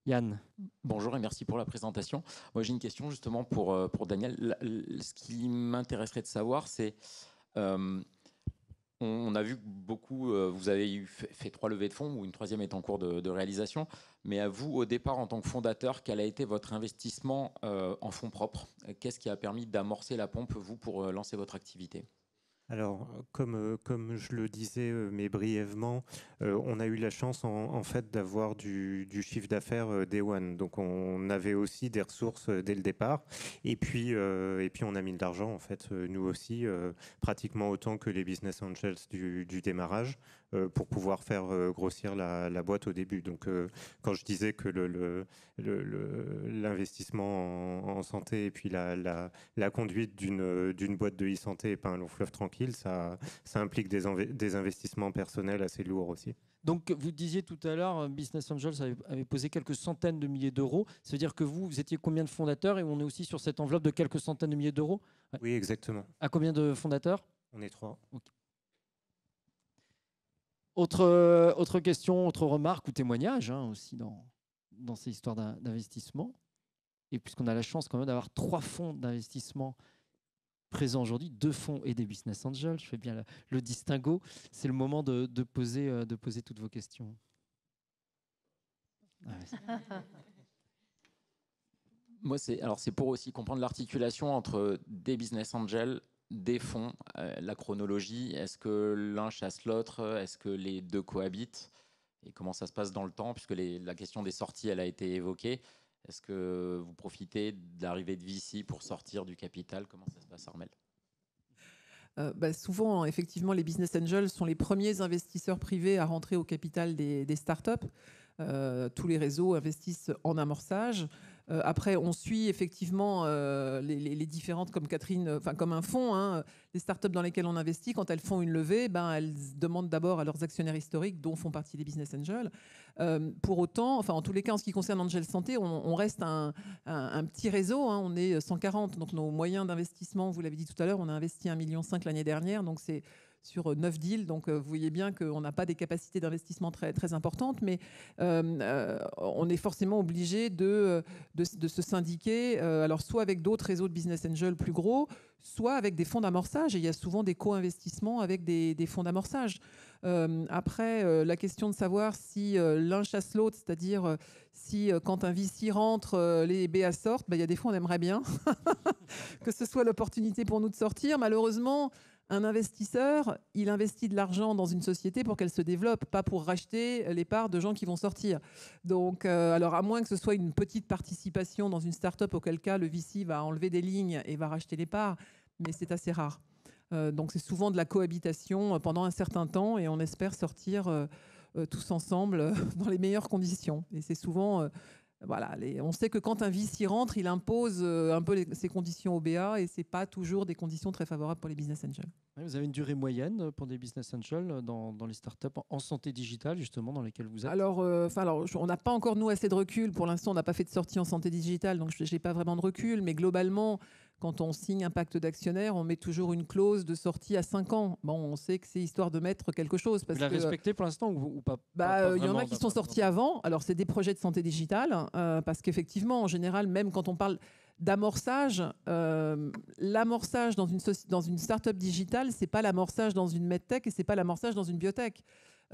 Yann. Bonjour et merci pour la présentation. Moi, j'ai une question justement pour, euh, pour Daniel. Ce qui m'intéresserait de savoir, c'est euh, on, a vu que beaucoup, euh, vous avez eu fait, trois levées de fonds, ou une troisième est en cours de, réalisation. Mais à vous, au départ, en tant que fondateur, quel a été votre investissement euh, en fonds propres Qu'est-ce qui a permis d'amorcer la pompe, vous, pour euh, lancer votre activité alors, euh, comme, je le disais, euh, mais brièvement, euh, on a eu la chance en, fait d'avoir du, du, chiffre d'affaires Day One. Donc, on avait aussi des ressources dès le départ. Et puis, on a mis de l'argent, en fait, nous aussi, pratiquement autant que les business angels du démarrage. Euh, pour pouvoir faire euh, grossir la, boîte au début. Donc, euh, quand je disais que l'investissement le, le, en, santé et puis la, conduite d'une boîte de e-santé et pas un long fleuve tranquille, ça, ça implique des, des investissements personnels assez lourds aussi. Donc, vous disiez tout à l'heure, Business Angels avait, posé quelques centaines de milliers d'euros. Ça veut dire que vous, vous étiez combien de fondateurs et on est aussi sur cette enveloppe de quelques centaines de milliers d'euros Oui, exactement. À combien de fondateurs On est trois. Autre, autre question, autre remarque ou témoignage hein, aussi dans, dans ces histoires d'investissement. Et puisqu'on a la chance quand même d'avoir trois fonds d'investissement présents aujourd'hui, deux fonds et des business angels, je fais bien le, distinguo, c'est le moment de, poser, euh, de poser toutes vos questions. Ah Moi, c'est alors c'est pour aussi comprendre l'articulation entre des business angels des fonds, euh, la chronologie, est-ce que l'un chasse l'autre, est-ce que les deux cohabitent et comment ça se passe dans le temps, puisque la question des sorties, elle a été évoquée. Est-ce que vous profitez de l'arrivée de Vici pour sortir du capital Comment ça se passe, Armel euh, bah, souvent, effectivement, les business angels sont les premiers investisseurs privés à rentrer au capital des, startups. Euh, tous les réseaux investissent en amorçage. Euh, après, on suit effectivement euh, les, différentes, comme Catherine, euh, enfin comme un fonds, hein, les startups dans lesquelles on investit, quand elles font une levée, ben, elles demandent d'abord à leurs actionnaires historiques, dont font partie les business angels. pour autant, enfin en tous les cas, en ce qui concerne Angel Santé, on, reste un, petit réseau. Hein, on est 140, donc nos moyens d'investissement, vous l'avez dit tout à l'heure, on a investi 1,5 million l'année dernière, donc c'est sur 9 euh, deals. Donc, euh, vous voyez bien qu'on n'a pas des capacités d'investissement très, très importantes, mais euh, on est forcément obligé de, de, se syndiquer, alors soit avec d'autres réseaux de business angels plus gros, soit avec des fonds d'amorçage. Et il y a souvent des co-investissements avec des, fonds d'amorçage. après, la question de savoir si l'un chasse l'autre, c'est-à-dire si quand un VC rentre, les BA sortent, ben, il y a des fois on aimerait bien que ce soit l'opportunité pour nous de sortir. Malheureusement, un investisseur, il investit de l'argent dans une société pour qu'elle se développe, pas pour racheter les parts de gens qui vont sortir. Donc, euh, alors à moins que ce soit une petite participation dans une start-up, auquel cas le VC va enlever des lignes et va racheter les parts, mais c'est assez rare. Euh, donc, c'est souvent de la cohabitation euh, pendant un certain temps et on espère sortir. tous ensemble dans les meilleures conditions. Et c'est souvent on sait que quand un vice y rentre, il impose euh, un peu ses conditions au BA, et ce n'est pas toujours des conditions très favorables pour les business angels. Vous avez une durée moyenne pour des business angels dans, les startups en santé digitale, justement, dans lesquelles vous êtes Alors, euh, alors on n'a pas encore, nous, assez de recul. Pour l'instant, on n'a pas fait de sortie en santé digitale, donc je n'ai pas vraiment de recul. Mais globalement, quand on signe un pacte d'actionnaire, on met toujours une clause de sortie à 5 ans. Bon, on sait que c'est histoire de mettre quelque chose. Parce vous la euh, respecté pour l'instant ou, pas Il bah, euh, y en a qui sont sortis avant. Alors, c'est des projets de santé digitale, hein, euh, parce qu'effectivement, en général, même quand on parle d'amorçage, l'amorçage dans une, dans une start-up digitale, c'est pas l'amorçage dans une medtech et c'est pas l'amorçage dans une biotech.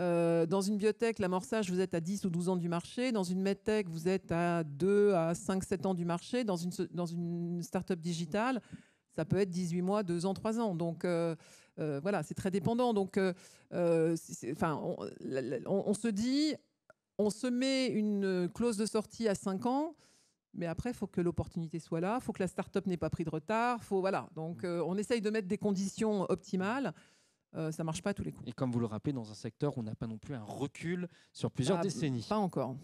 Euh, dans une biotech, l'amorçage, vous êtes à 10 ou 12 ans du marché. Dans une medtech, vous êtes à 2 à 5, 7 ans du marché. Dans une, dans une start-up digitale, ça peut être 18 mois, 2 ans, 3 ans. Donc euh, euh, voilà, c'est très dépendant. Donc on, se dit, on se met une clause de sortie à 5 ans. Mais après, il faut que l'opportunité soit là, il faut que la start-up n'ait pas pris de retard. voilà. Donc, on essaye de mettre des conditions optimales. Ça euh, ça marche pas à tous les coups. Et comme vous le rappelez, dans un secteur où on n'a pas non plus un recul sur plusieurs décennies. Pas encore.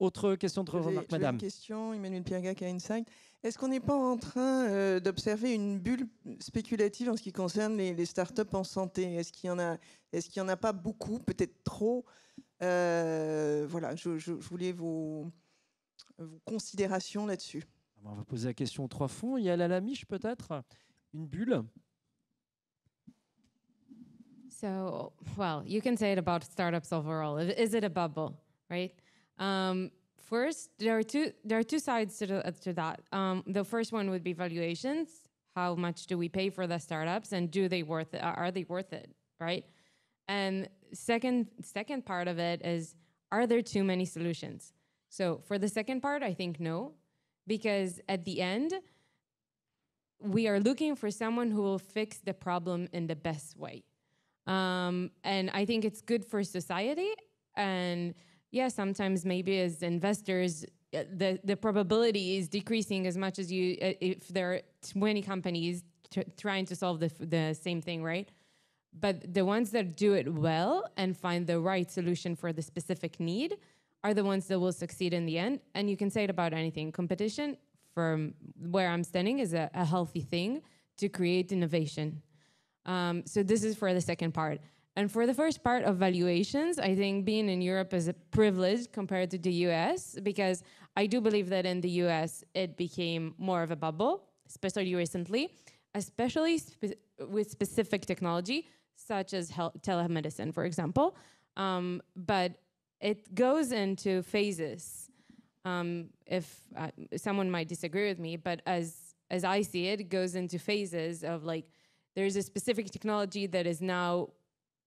Autre question de remarque, madame. Une question, Emmanuel Piergac à Insight. Est-ce qu'on n'est pas en train euh, d'observer une bulle spéculative en ce qui concerne les, startups en santé Est-ce qu'il y en a Est-ce qu'il y en a pas beaucoup, peut-être trop euh, Voilà, je, voulais vos, considérations là-dessus. Ah, ben, on va poser la question aux trois fonds. Il y a la lamiche peut-être, une bulle. So, well, you can say it about startups overall. Is it a bubble, right? Um, first, there are two there are two sides to, the, to that. Um, the first one would be valuations. How much do we pay for the startups, and do they worth it? Are they worth it, right? And second second part of it is, are there too many solutions? So for the second part, I think no, because at the end, we are looking for someone who will fix the problem in the best way. Um, and I think it's good for society. And yeah, sometimes maybe as investors, uh, the, the probability is decreasing as much as you uh, if there are 20 companies trying to solve the, the same thing, right? But the ones that do it well and find the right solution for the specific need are the ones that will succeed in the end. And you can say it about anything. Competition, from where I'm standing, is a, a healthy thing to create innovation. Um, so this is for the second part. And for the first part of valuations, I think being in Europe is a privilege compared to the US because I do believe that in the US it became more of a bubble, especially recently, especially spe with specific technology such as telemedicine, for example. Um, but it goes into phases. Um, if uh, someone might disagree with me, but as as I see it, it goes into phases of like there's a specific technology that is now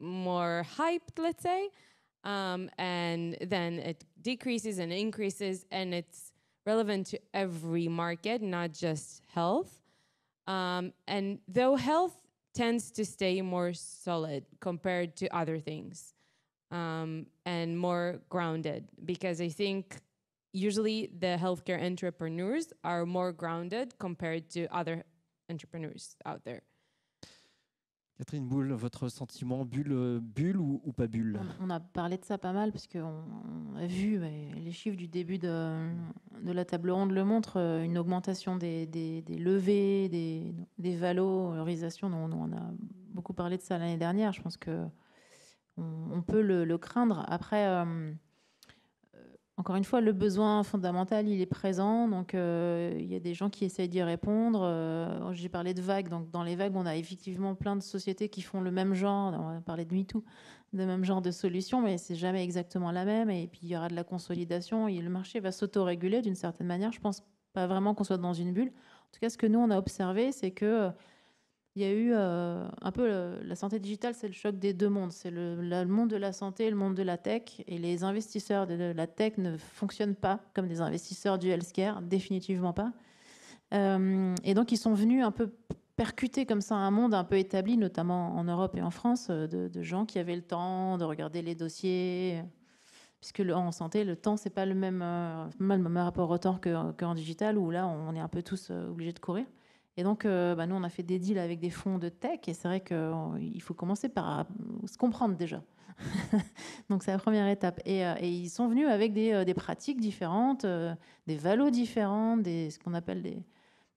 more hyped, let's say, um, and then it decreases and increases, and it's relevant to every market, not just health. Um, and though health tends to stay more solid compared to other things um, and more grounded, because I think usually the healthcare entrepreneurs are more grounded compared to other entrepreneurs out there. Catherine Boulle, votre sentiment bulle, bulle ou, pas bulle on, a parlé de ça pas mal parce qu'on a vu les chiffres du début de, la table ronde le montrent, euh, une augmentation des, des levées, des, des valorisations. On, on, a beaucoup parlé de ça l'année dernière. Je pense qu'on on, peut le, craindre. Après. Euh, encore une fois, le besoin fondamental, il est présent. Donc, euh, il y a des gens qui essayent d'y répondre. Euh, j'ai parlé de vagues. Donc, dans les vagues, on a effectivement plein de sociétés qui font le même genre. On va parler de MeToo, le même genre de solution, mais c'est jamais exactement la même. Et puis, il y aura de la consolidation. Et le marché va s'autoréguler d'une certaine manière. Je pense pas vraiment qu'on soit dans une bulle. En tout cas, ce que nous, on a observé, c'est que euh, il y a eu euh, un peu euh, la santé digitale, c'est le choc des deux mondes. C'est le, monde de la santé et le monde de la tech. Et les investisseurs de la tech ne fonctionnent pas comme des investisseurs du healthcare, définitivement pas. Euh, et donc, ils sont venus un peu percuter comme ça un monde un peu établi, notamment en Europe et en France, de, gens qui avaient le temps de regarder les dossiers. Puisque en santé, le temps, c'est pas le même, rapport au temps qu'en digital, où là, on est un peu tous obligés de courir. Et donc, euh, bah, nous, on a fait des deals avec des fonds de tech, et c'est vrai qu'il euh, faut commencer par euh, se comprendre déjà. donc, c'est la première étape. Et, ils sont venus avec des, pratiques différentes, des valos différents, des, ce qu'on appelle des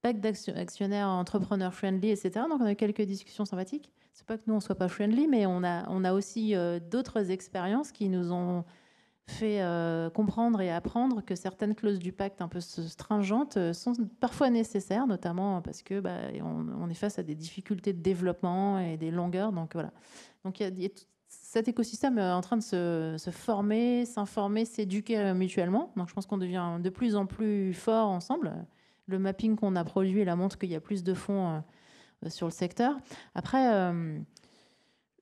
packs d'actionnaires entrepreneurs friendly, etc. Donc, on a eu quelques discussions sympathiques. C'est pas que nous, on soit pas friendly, mais on a, on a aussi d'autres expériences qui nous ont fait euh, comprendre et apprendre que certaines clauses du pacte un peu stringentes euh, sont parfois nécessaires, notamment parce que bah, on, est face à des difficultés de développement et des longueurs. Donc voilà. Donc il y a, cet écosystème euh, est en train de se, former, s'informer, s'éduquer mutuellement. Donc je pense qu'on devient de plus en plus fort ensemble. Le mapping qu'on a produit la montre qu'il y a plus de fonds sur le secteur. Après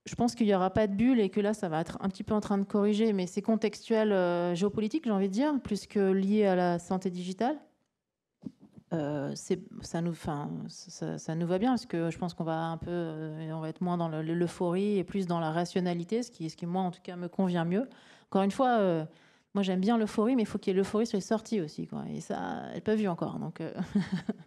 je pense qu'il n'y aura pas de bulle et que là, ça va être un petit peu en train de corriger, mais c'est contextuel euh, géopolitique, j'ai envie de dire, plus que lié à la santé digitale. Euh, ça, nous, ça, nous va bien parce que je pense qu'on va un peu, euh, on va être moins dans l'euphorie et plus dans la rationalité, ce qui, ce qui, moi, en tout cas, me convient mieux. Encore une fois, moi, j'aime bien l'euphorie, mais il faut qu'il y ait l'euphorie sur les sorties aussi. Quoi. Et ça, elle pas vu encore. Donc.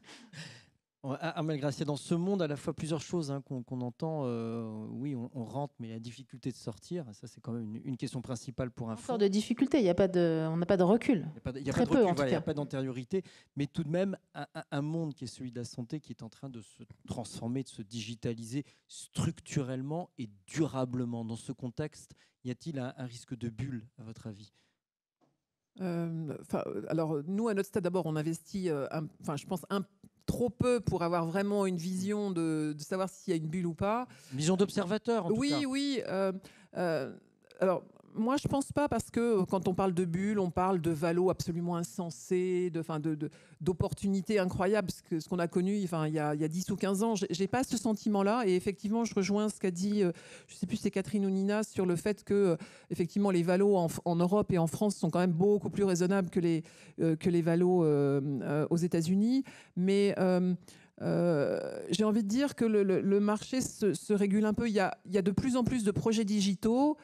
Malgré dans ce monde, à la fois plusieurs choses hein, qu'on entend. Euh, oui, on, rentre, mais la difficulté de sortir, ça c'est quand même une, question principale pour un fonds. de difficulté, il y a pas de, on n'a pas de recul. Il n'y a, a pas, d'antériorité, mais tout de même un, un, monde qui est celui de la santé, qui est en train de se transformer, de se digitaliser structurellement et durablement. Dans ce contexte, y a-t-il un, risque de bulle, à votre avis euh, euh, alors, nous, à notre stade, d'abord, on investit, enfin, je pense, un, trop peu pour avoir vraiment une vision de, savoir s'il y a une bulle ou pas. vision d'observateur, en oui, cas. Oui, oui. Euh, euh, alors, moi, je pense pas parce que euh, quand on parle de bulles, on parle de valos absolument insensés, de, de, d'opportunités incroyables, ce, que, ce qu'on a connu enfin, il, y a, il y a 10 ou 15 ans. J'ai, n'ai pas ce sentiment-là. Et effectivement, je rejoins ce qu'a dit, euh, je sais plus, c'est Catherine ou Nina, sur le fait que, euh, effectivement, les valos en, Europe et en France sont quand même beaucoup plus raisonnables que les, que les valos aux États-Unis. Mais. j'ai envie de dire que le, marché se, se, régule un peu. Il y, a, il y, a, de plus en plus de projets digitaux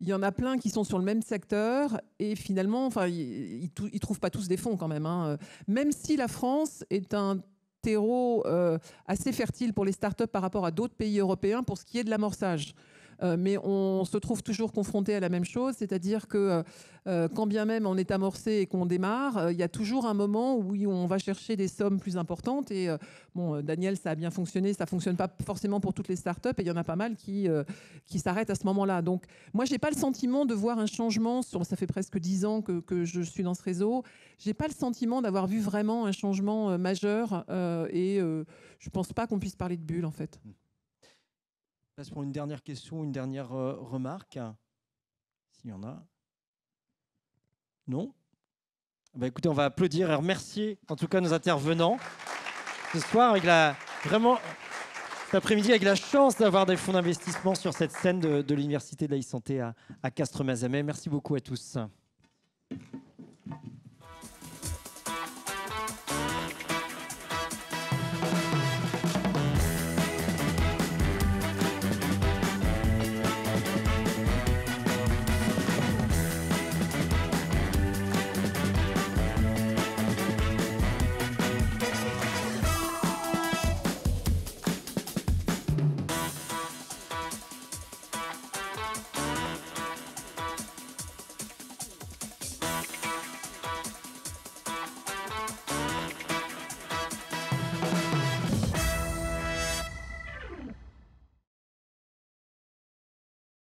il y en a plein qui sont sur le même secteur et finalement, enfin, ils ne trouvent pas tous des fonds quand même. Hein. Même si la France est un terreau euh, assez fertile pour les startups par rapport à d'autres pays européens pour ce qui est de l'amorçage. Euh, mais on se trouve toujours confronté à la même chose, c'est-à-dire que euh, euh, quand bien même on est amorcé et qu'on démarre, il y a toujours un moment où on va chercher des sommes plus importantes. Et bon, Daniel, ça a bien fonctionné, ça fonctionne pas forcément pour toutes les startups, et il y en a pas mal qui, qui s'arrêtent à ce moment-là. Donc moi, j'ai pas le sentiment de voir un changement. ça fait presque dix ans que, je suis dans ce réseau. J'ai pas le sentiment d'avoir vu vraiment un changement majeur, et je je pense pas qu'on puisse parler de bulle en fait. Mmh passe pour une dernière question, une dernière euh, remarque, s'il y en a. Non bah Écoutez, on va applaudir et remercier en tout cas nos intervenants ce soir avec la vraiment cet après-midi avec la chance d'avoir des fonds d'investissement sur cette scène de, l'Université de la e santé à, à Castres-Mazamet. Merci beaucoup à tous.